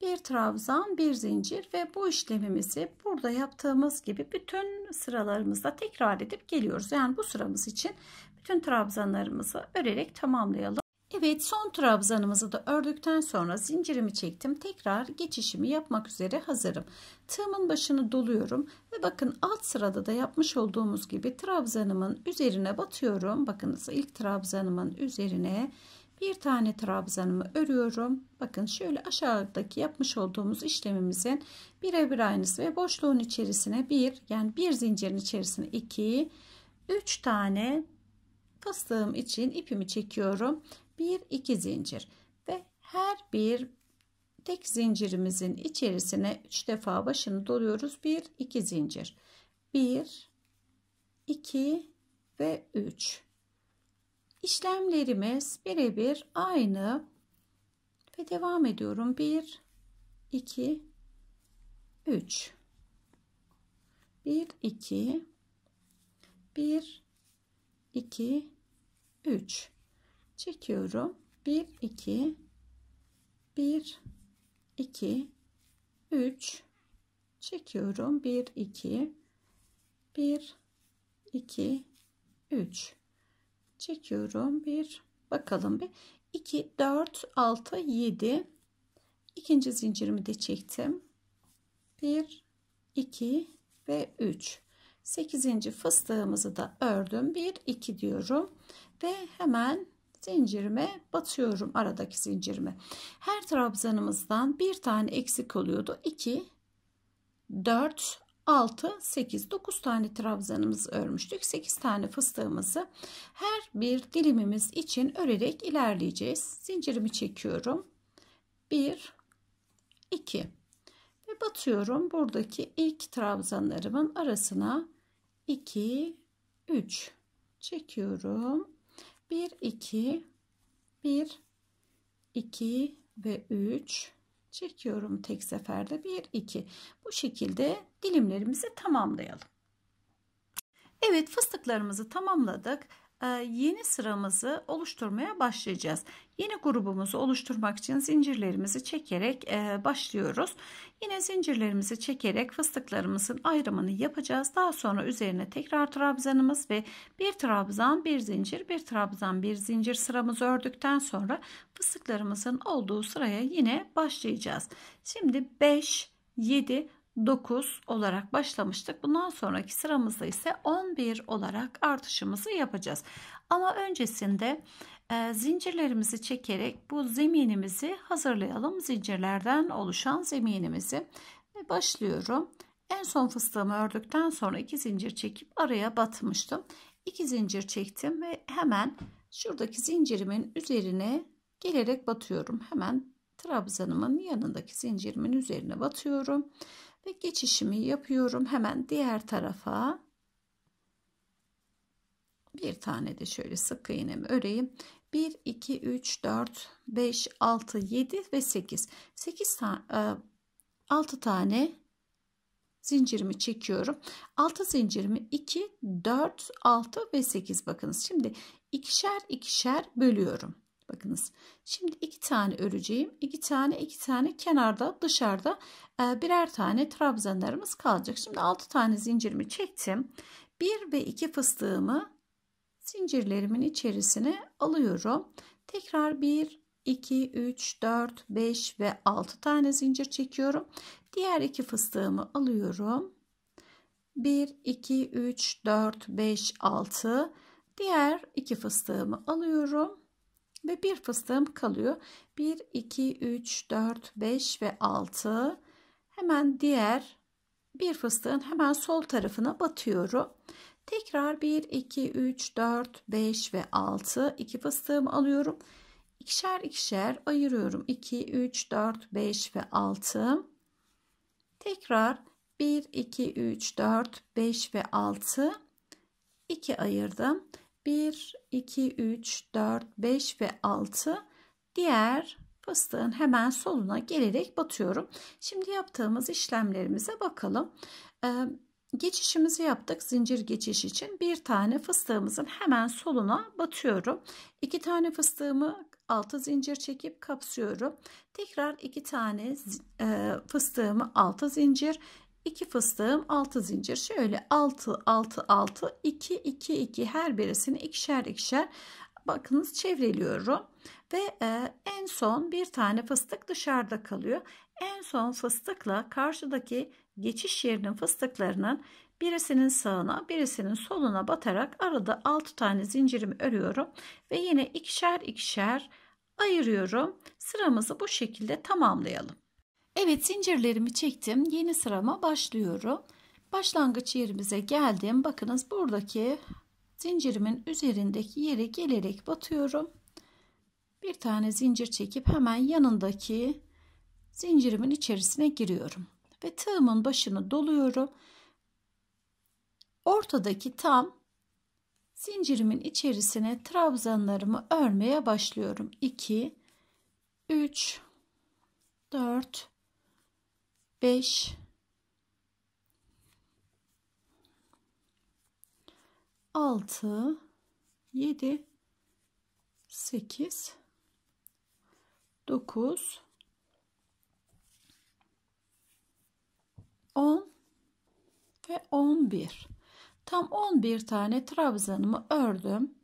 bir trabzan bir zincir ve bu işlemimizi burada yaptığımız gibi bütün sıralarımızda tekrar edip geliyoruz yani bu sıramız için bütün trabzanlarımızı örerek tamamlayalım Evet son trabzanımızı da ördükten sonra zincirimi çektim. Tekrar geçişimi yapmak üzere hazırım. Tığımın başını doluyorum ve bakın alt sırada da yapmış olduğumuz gibi trabzanımın üzerine batıyorum. Bakınız ilk trabzanımın üzerine bir tane trabzanımı örüyorum. Bakın şöyle aşağıdaki yapmış olduğumuz işlemimizin birebir aynısı ve boşluğun içerisine bir yani bir zincirin içerisine iki, üç tane fıstığım için ipimi çekiyorum bir iki zincir ve her bir tek zincirimizin içerisine üç defa başını doluyoruz. Bir iki zincir. Bir iki ve üç. İşlemlerimiz birebir aynı ve devam ediyorum. Bir iki üç. Bir iki bir iki üç çekiyorum. 1 2 1 2 3 çekiyorum. 1 2 1 2 3 çekiyorum. bir bakalım bir 2 4 6 7 ikinci zincirimi de çektim. 1 2 ve 3 8. fıstığımızı da ördüm. 1 2 diyorum ve hemen zincirime batıyorum aradaki zincirime. Her trabzanımızdan bir tane eksik oluyordu. 2, 4, 6, 8, 9 tane trabzanımız örmüştük. 8 tane fıstığımızı her bir dilimimiz için örerek ilerleyeceğiz. Zincirimi çekiyorum. 1, 2 ve batıyorum buradaki ilk trabzanlarımın arasına 2, 3 çekiyorum 1 2 1 2 ve 3 çekiyorum tek seferde 1 2 bu şekilde dilimlerimizi tamamlayalım Evet fıstıklarımızı tamamladık ee, yeni sıramızı oluşturmaya başlayacağız. Yeni grubumuzu oluşturmak için zincirlerimizi çekerek e, başlıyoruz. Yine zincirlerimizi çekerek fıstıklarımızın ayrımını yapacağız. Daha sonra üzerine tekrar trabzanımız ve bir trabzan bir zincir bir trabzan bir zincir sıramızı ördükten sonra fıstıklarımızın olduğu sıraya yine başlayacağız. Şimdi 5 7 9 olarak başlamıştık. Bundan sonraki sıramızda ise 11 olarak artışımızı yapacağız. Ama öncesinde e, zincirlerimizi çekerek bu zeminimizi hazırlayalım. Zincirlerden oluşan zeminimizi ve başlıyorum. En son fıstığımı ördükten sonra 2 zincir çekip araya batmıştım. 2 zincir çektim ve hemen şuradaki zincirimin üzerine gelerek batıyorum. Hemen trabzanımın yanındaki zincirimin üzerine batıyorum ve geçişimi yapıyorum. Hemen diğer tarafa bir tane de şöyle sık iğnemi öreyim. 1, 2, 3, 4, 5, 6, 7 ve 8. 8 tane, 6 tane zincirimi çekiyorum. 6 zincirimi 2, 4, 6 ve 8 bakınız. Şimdi ikişer ikişer bölüyorum. Bakınız şimdi iki tane öreceğim. iki tane iki tane kenarda dışarıda e, birer tane trabzanlarımız kalacak. Şimdi altı tane zincirimi çektim. Bir ve iki fıstığımı zincirlerimin içerisine alıyorum. Tekrar bir iki, üç, dört, beş ve altı tane zincir çekiyorum. Diğer iki fıstığımı alıyorum. Bir, iki, üç, dört, beş, altı. Diğer iki fıstığımı alıyorum ve bir fıstığım kalıyor. 1, 2, 3, 4, 5 ve 6. Hemen diğer bir fıstığın hemen sol tarafına batıyorum. Tekrar 1, 2, 3, 4, 5 ve 6. 2 fıstığımı alıyorum. İkişer ikişer ayırıyorum. 2, 3, 4, 5 ve 6. Tekrar 1, 2, 3, 4, 5 ve 6. 2 ayırdım. 1, 2, 3, 4, 5 ve 6 diğer fıstığın hemen soluna gelerek batıyorum. Şimdi yaptığımız işlemlerimize bakalım. Ee, geçişimizi yaptık zincir geçiş için bir tane fıstığımızın hemen soluna batıyorum. İki tane fıstığımı 6 zincir çekip kapsıyorum. Tekrar 2 tane e, fıstığımı 6 zincir 2 fıstığım 6 zincir şöyle 6 6 6 2 2 2 her birisini ikişer ikişer bakınız çevreliyorum ve e, en son bir tane fıstık dışarıda kalıyor en son fıstıkla karşıdaki geçiş yerinin fıstıklarının birisinin sağına birisinin soluna batarak arada 6 tane zincirimi örüyorum ve yine ikişer ikişer ayırıyorum sıramızı bu şekilde tamamlayalım Evet zincirlerimi çektim. Yeni sırama başlıyorum. Başlangıç yerimize geldim. Bakınız buradaki zincirimin üzerindeki yere gelerek batıyorum. Bir tane zincir çekip hemen yanındaki zincirimin içerisine giriyorum. Ve tığımın başını doluyorum. Ortadaki tam zincirimin içerisine trabzanlarımı örmeye başlıyorum. 2 3 4 5 6 7 8 9 10 ve 11 tam 11 tane trabzanımı ördüm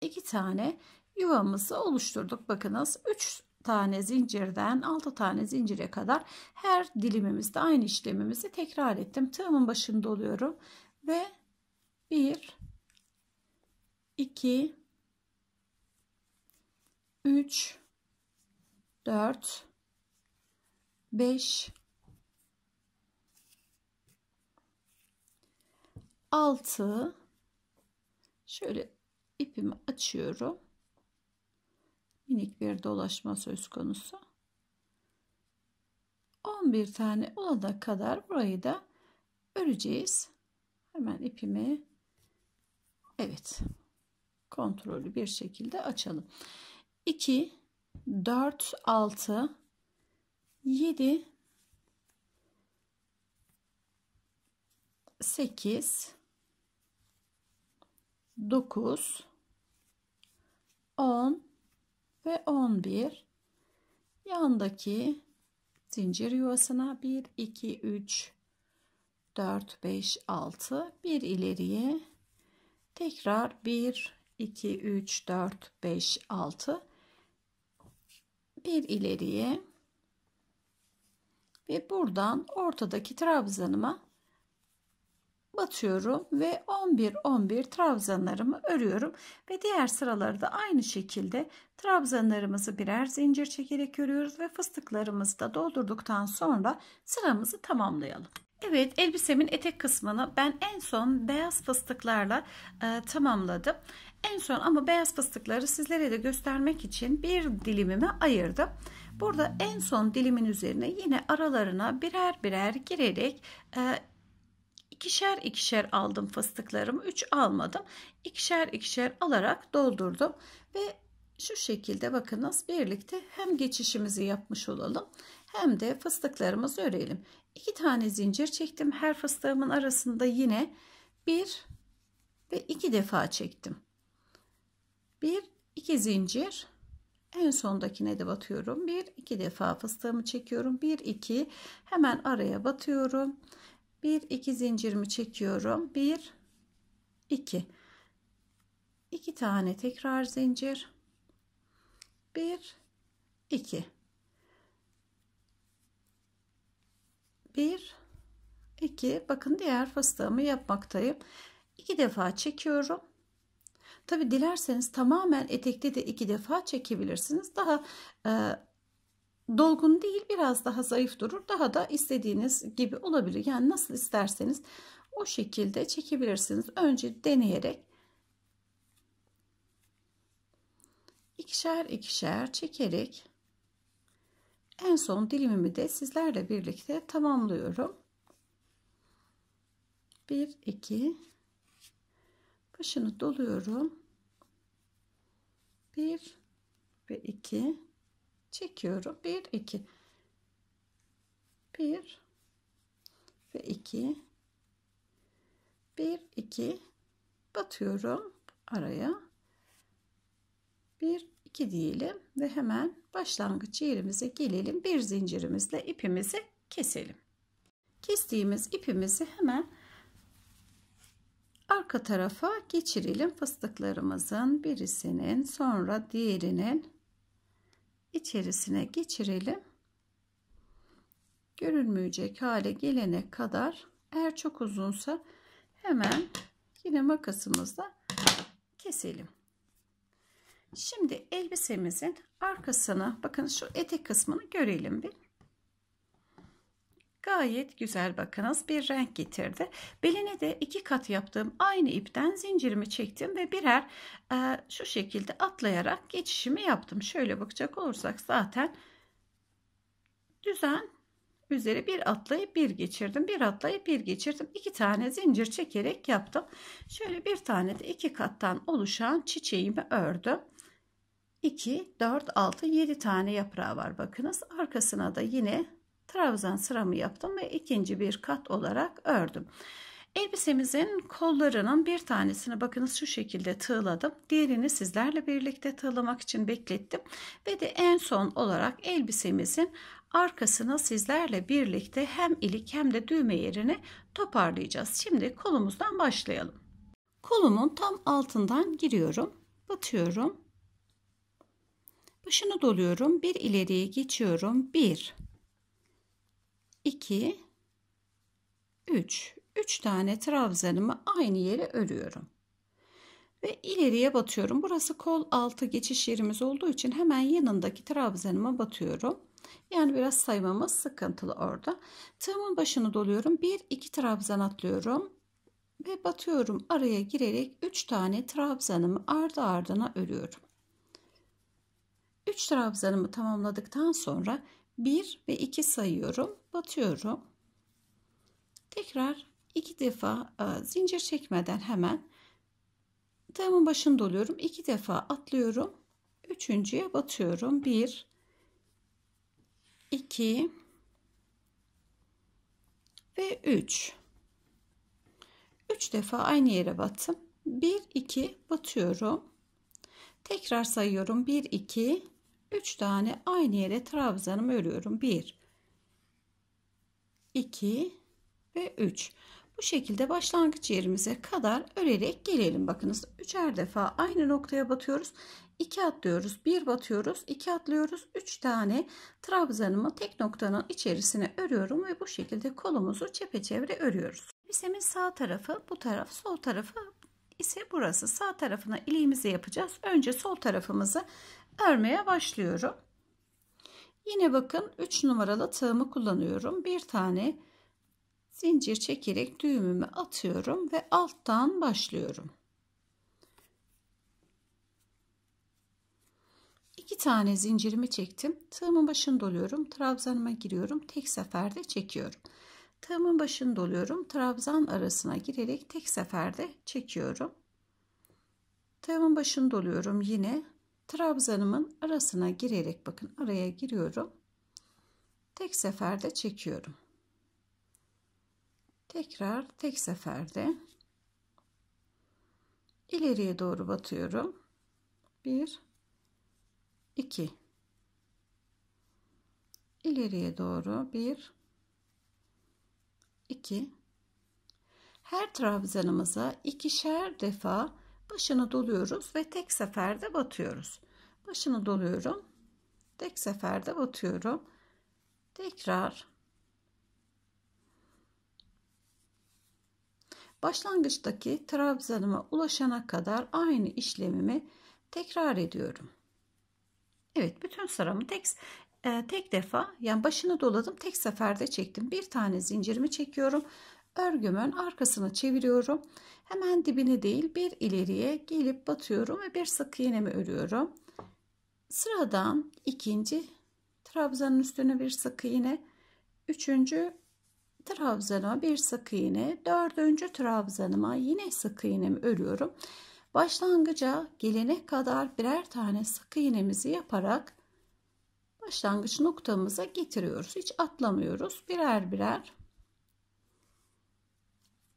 2 tane yuvamızı oluşturduk bakınız 3 tane zincirden 6 tane zincire kadar her dilimimizde aynı işlemimizi tekrar ettim. Tığımın başında oluyorum ve 1 2 3 4 5 6 şöyle ipimi açıyorum minik bir dolaşma söz konusu. 11 tane olana kadar burayı da öreceğiz. Hemen ipimi evet kontrollü bir şekilde açalım. 2 4 6 7 8 9 10 ve 11 yandaki zincir yuvasına 1 2 3 4 5 6 bir ileriye tekrar 1 2 3 4 5 6 bir ileriye ve buradan ortadaki trabzanıma batıyorum ve 11 11 trabzanlarımı örüyorum ve diğer sıraları da aynı şekilde trabzanlarımızı birer zincir çekerek örüyoruz ve fıstıklarımızı da doldurduktan sonra sıramızı tamamlayalım. Evet elbisemin etek kısmını ben en son beyaz fıstıklarla e, tamamladım. En son ama beyaz fıstıkları sizlere de göstermek için bir dilimime ayırdım. Burada en son dilimin üzerine yine aralarına birer birer girerek e, ikişer ikişer aldım fıstıklarımı. 3 almadım. İkişer ikişer alarak doldurdum. Ve şu şekilde bakınız birlikte hem geçişimizi yapmış olalım hem de fıstıklarımızı örelim. 2 tane zincir çektim. Her fıstığımın arasında yine bir ve iki defa çektim. Bir iki zincir en sondakine de batıyorum. Bir iki defa fıstığımı çekiyorum. Bir iki hemen araya batıyorum. 1 2 zincirimi çekiyorum 1 2 2 tane tekrar zincir 1 2 1 2 bakın diğer fıstığımı yapmaktayım iki defa çekiyorum tabi dilerseniz tamamen etekte de iki defa çekebilirsiniz daha e, dolgun değil biraz daha zayıf durur. Daha da istediğiniz gibi olabilir. Yani nasıl isterseniz o şekilde çekebilirsiniz. Önce deneyerek ikişer ikişer çekerek en son dilimimi de sizlerle birlikte tamamlıyorum. 1 2 başını doluyorum. 1 ve 2 çekiyorum 1 2 1 ve 2 1 2 batıyorum araya 1 2 diyelim ve hemen başlangıç yerimize gelelim bir zincirimizle ipimizi keselim kestiğimiz ipimizi hemen arka tarafa geçirelim fıstıklarımızın birisinin sonra diğerinin içerisine geçirelim. Görünmeyecek hale gelene kadar eğer çok uzunsa hemen yine makasımızla keselim. Şimdi elbisemizin arkasını bakın şu etek kısmını görelim bir. Gayet güzel bakınız bir renk getirdi. Beline de iki kat yaptığım aynı ipten zincirimi çektim ve birer e, şu şekilde atlayarak geçişimi yaptım. Şöyle bakacak olursak zaten düzen üzeri bir atlayıp bir geçirdim. Bir atlayıp bir geçirdim. iki tane zincir çekerek yaptım. Şöyle bir tane de iki kattan oluşan çiçeğimi ördüm. 2, 4, 6, 7 tane yaprağı var bakınız. Arkasına da yine trabzan sıramı yaptım ve ikinci bir kat olarak ördüm. Elbisemizin kollarının bir tanesini bakınız şu şekilde tığladım. Diğerini sizlerle birlikte tığlamak için beklettim. Ve de en son olarak elbisemizin arkasını sizlerle birlikte hem ilik hem de düğme yerini toparlayacağız. Şimdi kolumuzdan başlayalım. Kolumun tam altından giriyorum. Batıyorum. Başını doluyorum. Bir ileriye geçiyorum. Bir. 2, 3. 3 tane trabzanımı aynı yere örüyorum. Ve ileriye batıyorum. Burası kol altı geçiş yerimiz olduğu için hemen yanındaki trabzanıma batıyorum. Yani biraz saymamız sıkıntılı orada. Tığımın başını doluyorum. 1 2 trabzan atlıyorum ve batıyorum. Araya girerek 3 tane trabzanımı ardı ardına örüyorum. 3 trabzanımı tamamladıktan sonra 1 ve 2 sayıyorum. Batıyorum. Tekrar iki defa e, zincir çekmeden hemen tığımın başını doluyorum. iki defa atlıyorum. Üçüncüye batıyorum. 1 2 ve 3 3 defa aynı yere battım. 1 2 batıyorum. Tekrar sayıyorum. 1 2 3 tane aynı yere trabzanımı örüyorum. 1 2 ve 3. Bu şekilde başlangıç yerimize kadar örerek gelelim. Bakınız üçer defa aynı noktaya batıyoruz. 2 atlıyoruz, 1 batıyoruz, 2 atlıyoruz. 3 tane trabzanımı tek noktanın içerisine örüyorum ve bu şekilde kolumuzu çepeçevre örüyoruz. Elbisemin sağ tarafı bu taraf, sol tarafı ise burası. Sağ tarafına iliğimizi yapacağız. Önce sol tarafımızı örmeye başlıyorum. Yine bakın 3 numaralı tığımı kullanıyorum. Bir tane zincir çekerek düğümümü atıyorum ve alttan başlıyorum. 2 tane zincirimi çektim. Tığımın başını doluyorum. Trabzanıma giriyorum. Tek seferde çekiyorum. Tığımın başını doluyorum. Trabzan arasına girerek tek seferde çekiyorum. Tığımın başını doluyorum yine trabzanımın arasına girerek bakın araya giriyorum. Tek seferde çekiyorum. Tekrar tek seferde ileriye doğru batıyorum. 1 2 ileriye doğru 1 2 her trabzanımıza ikişer defa başını doluyoruz ve tek seferde batıyoruz. Başını doluyorum. Tek seferde batıyorum. Tekrar başlangıçtaki trabzanıma ulaşana kadar aynı işlemimi tekrar ediyorum. Evet bütün sıramı tek e, tek defa yani başını doladım tek seferde çektim. Bir tane zincirimi çekiyorum örgümün arkasını çeviriyorum. Hemen dibine değil bir ileriye gelip batıyorum ve bir sık iğnemi örüyorum. Sıradan ikinci trabzanın üstüne bir sık iğne, üçüncü trabzanıma bir sık iğne, dördüncü trabzanıma yine sık iğnemi örüyorum. Başlangıca gelene kadar birer tane sık iğnemizi yaparak başlangıç noktamıza getiriyoruz. Hiç atlamıyoruz. Birer birer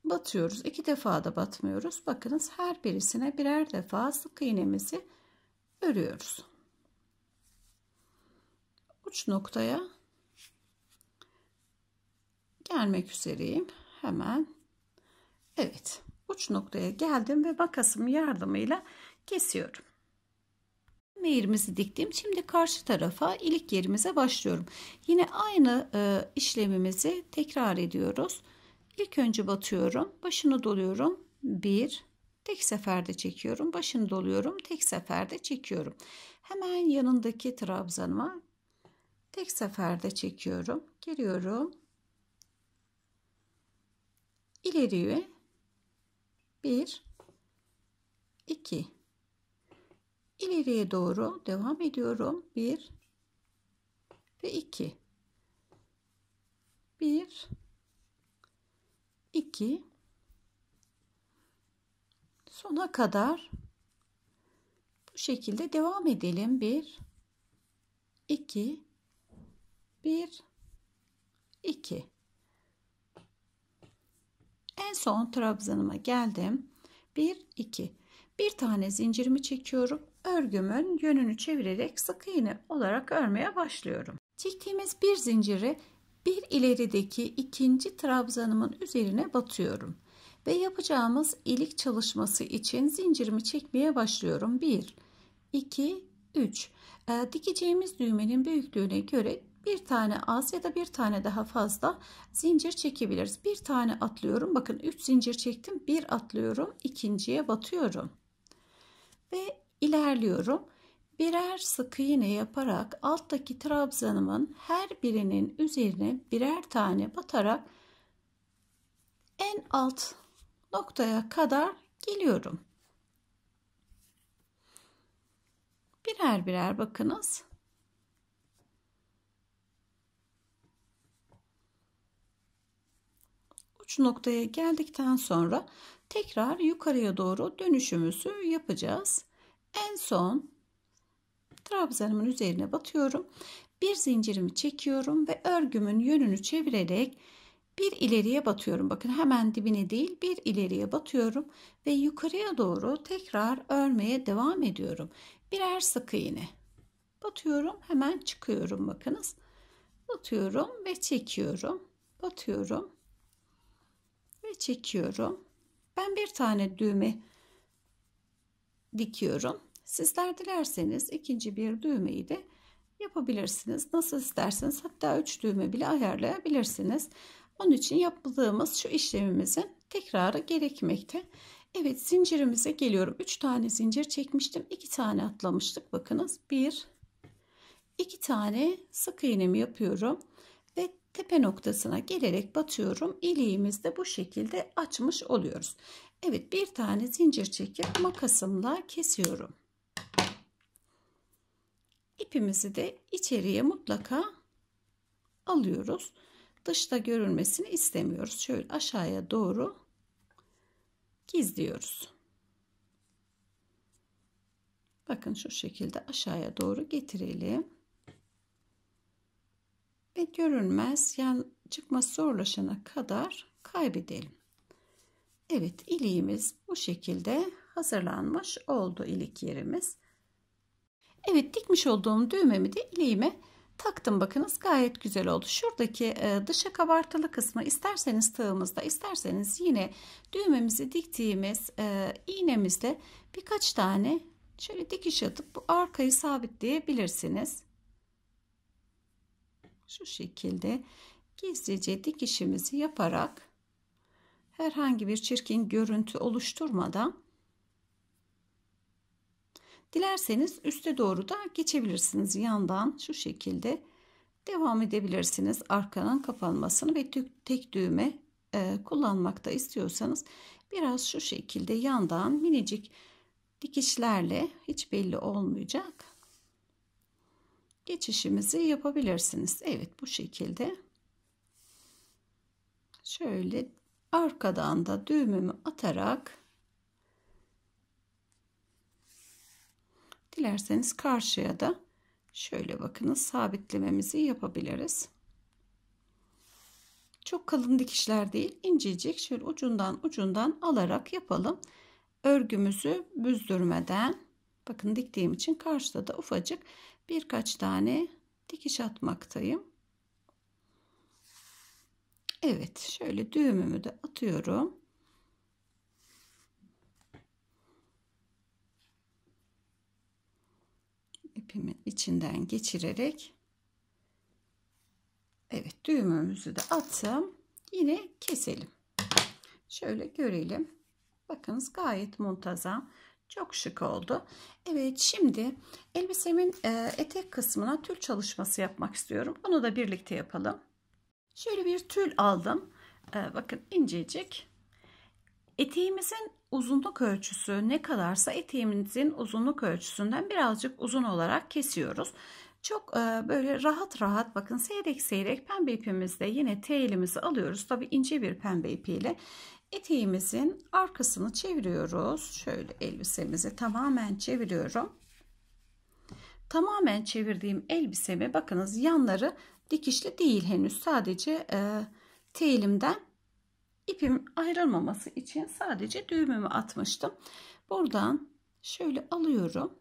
batıyoruz. İki defa da batmıyoruz. Bakınız her birisine birer defa sık iğnemizi örüyoruz. Uç noktaya gelmek üzereyim. Hemen evet uç noktaya geldim ve makasım yardımıyla kesiyorum. Meyirimizi diktim. Şimdi karşı tarafa ilik yerimize başlıyorum. Yine aynı e, işlemimizi tekrar ediyoruz. İlk önce batıyorum. Başını doluyorum. 1 tek seferde çekiyorum. Başını doluyorum. Tek seferde çekiyorum. Hemen yanındaki trabzanıma tek seferde çekiyorum. Giriyorum. İleriye 1 2 İleriye doğru devam ediyorum. 1 ve 2 1 2 sona kadar bu şekilde devam edelim. 1 2 1 2 En son trabzanıma geldim. 1 2 Bir tane zincirimi çekiyorum. Örgümün yönünü çevirerek sık iğne olarak örmeye başlıyorum. Çektiğimiz bir zinciri bir ilerideki ikinci trabzanımın üzerine batıyorum ve yapacağımız ilik çalışması için zincirimi çekmeye başlıyorum. 1 2 3 dikeceğimiz düğmenin büyüklüğüne göre bir tane az ya da bir tane daha fazla zincir çekebiliriz. Bir tane atlıyorum. Bakın 3 zincir çektim. Bir atlıyorum. ikinciye batıyorum. Ve ilerliyorum birer sık iğne yaparak alttaki trabzanımın her birinin üzerine birer tane batarak en alt noktaya kadar geliyorum. Birer birer bakınız. uç noktaya geldikten sonra tekrar yukarıya doğru dönüşümüzü yapacağız. En son trabzanımın üzerine batıyorum. Bir zincirimi çekiyorum ve örgümün yönünü çevirerek bir ileriye batıyorum. Bakın hemen dibine değil bir ileriye batıyorum ve yukarıya doğru tekrar örmeye devam ediyorum. Birer sık iğne batıyorum hemen çıkıyorum bakınız. Batıyorum ve çekiyorum. Batıyorum ve çekiyorum. Ben bir tane düğme dikiyorum. Sizler dilerseniz ikinci bir düğmeyi de yapabilirsiniz. Nasıl isterseniz hatta 3 düğme bile ayarlayabilirsiniz. Onun için yaptığımız şu işlemimizin tekrarı gerekmekte. Evet zincirimize geliyorum. 3 tane zincir çekmiştim. 2 tane atlamıştık. Bakınız 1 2 tane sık iğnemi yapıyorum ve tepe noktasına gelerek batıyorum. de bu şekilde açmış oluyoruz. Evet bir tane zincir çekip makasımla kesiyorum ipimizi de içeriye mutlaka alıyoruz. Dışta görülmesini istemiyoruz. Şöyle aşağıya doğru gizliyoruz. Bakın şu şekilde aşağıya doğru getirelim. Ve görünmez yani çıkması zorlaşana kadar kaybedelim. Evet iliğimiz bu şekilde hazırlanmış oldu ilik yerimiz. Evet dikmiş olduğum düğmemi de ileğime taktım. Bakınız gayet güzel oldu. Şuradaki e, dışa kabartılı kısmı isterseniz tığımızda isterseniz yine düğmemizi diktiğimiz e, iğnemizle birkaç tane şöyle dikiş atıp bu arkayı sabitleyebilirsiniz. Şu şekilde gizlice dikişimizi yaparak herhangi bir çirkin görüntü oluşturmadan Dilerseniz üste doğru da geçebilirsiniz. Yandan şu şekilde devam edebilirsiniz. Arkanın kapanmasını ve tek düğme e, kullanmak da istiyorsanız biraz şu şekilde yandan minicik dikişlerle hiç belli olmayacak geçişimizi yapabilirsiniz. Evet bu şekilde. Şöyle arkadan da düğümümü atarak Dilerseniz karşıya da şöyle bakınız sabitlememizi yapabiliriz. Çok kalın dikişler değil incecik şöyle ucundan ucundan alarak yapalım. Örgümüzü büzdürmeden bakın diktiğim için karşıda da ufacık birkaç tane dikiş atmaktayım. Evet şöyle düğümümü de atıyorum. ipimin içinden geçirerek evet düğümümüzü de attım. Yine keselim. Şöyle görelim. Bakınız gayet muntazam. Çok şık oldu. Evet şimdi elbisemin e, etek kısmına tül çalışması yapmak istiyorum. Bunu da birlikte yapalım. Şöyle bir tül aldım. E, bakın incecik Eteğimizin uzunluk ölçüsü ne kadarsa eteğimizin uzunluk ölçüsünden birazcık uzun olarak kesiyoruz. Çok e, böyle rahat rahat bakın seyrek seyrek pembe ipimizle yine telimizi alıyoruz. Tabi ince bir pembe ipiyle eteğimizin arkasını çeviriyoruz. Şöyle elbisemizi tamamen çeviriyorum. Tamamen çevirdiğim elbisemi bakınız yanları dikişli değil henüz sadece e, telimden ipim ayrılmaması için sadece düğümümü atmıştım. Buradan şöyle alıyorum.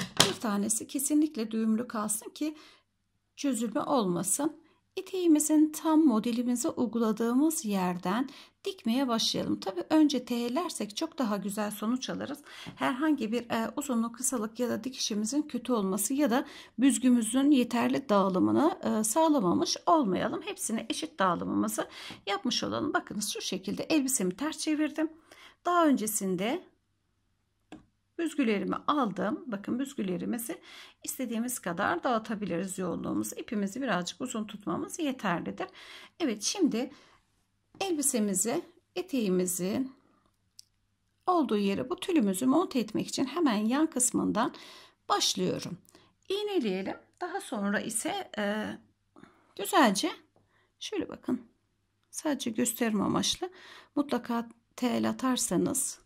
Bir tanesi kesinlikle düğümlü kalsın ki çözülme olmasın. Eteğimizin tam modelimize uyguladığımız yerden dikmeye başlayalım. Tabi önce T'lersek çok daha güzel sonuç alırız. Herhangi bir e, uzunluk, kısalık ya da dikişimizin kötü olması ya da büzgümüzün yeterli dağılımını e, sağlamamış olmayalım. Hepsini eşit dağılımımızı yapmış olalım. Bakınız şu şekilde elbisemi ters çevirdim. Daha öncesinde Büzgülerimi aldım. Bakın büzgülerimizi istediğimiz kadar dağıtabiliriz yoğunluğumuz. İpimizi birazcık uzun tutmamız yeterlidir. Evet şimdi elbisemizi eteğimizin olduğu yere bu tülümüzü monte etmek için hemen yan kısmından başlıyorum. İğneleyelim. Daha sonra ise e, güzelce şöyle bakın sadece gösterim amaçlı mutlaka tel atarsanız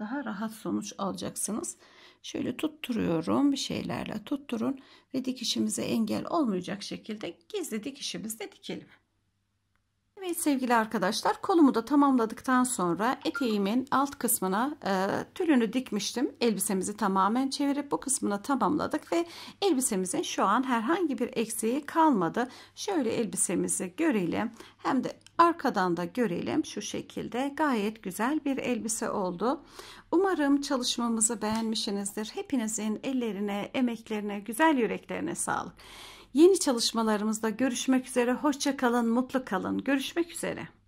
daha rahat sonuç alacaksınız. Şöyle tutturuyorum bir şeylerle tutturun ve dikişimize engel olmayacak şekilde gizli dikişimizde dikelim. Evet sevgili arkadaşlar kolumu da tamamladıktan sonra eteğimin alt kısmına e, tülünü dikmiştim. Elbisemizi tamamen çevirip bu kısmına tamamladık ve elbisemizin şu an herhangi bir eksiği kalmadı. Şöyle elbisemizi görelim. Hem de Arkadan da görelim şu şekilde gayet güzel bir elbise oldu. Umarım çalışmamızı beğenmişsinizdir. Hepinizin ellerine, emeklerine, güzel yüreklerine sağlık. Yeni çalışmalarımızda görüşmek üzere. Hoşça kalın, mutlu kalın. Görüşmek üzere.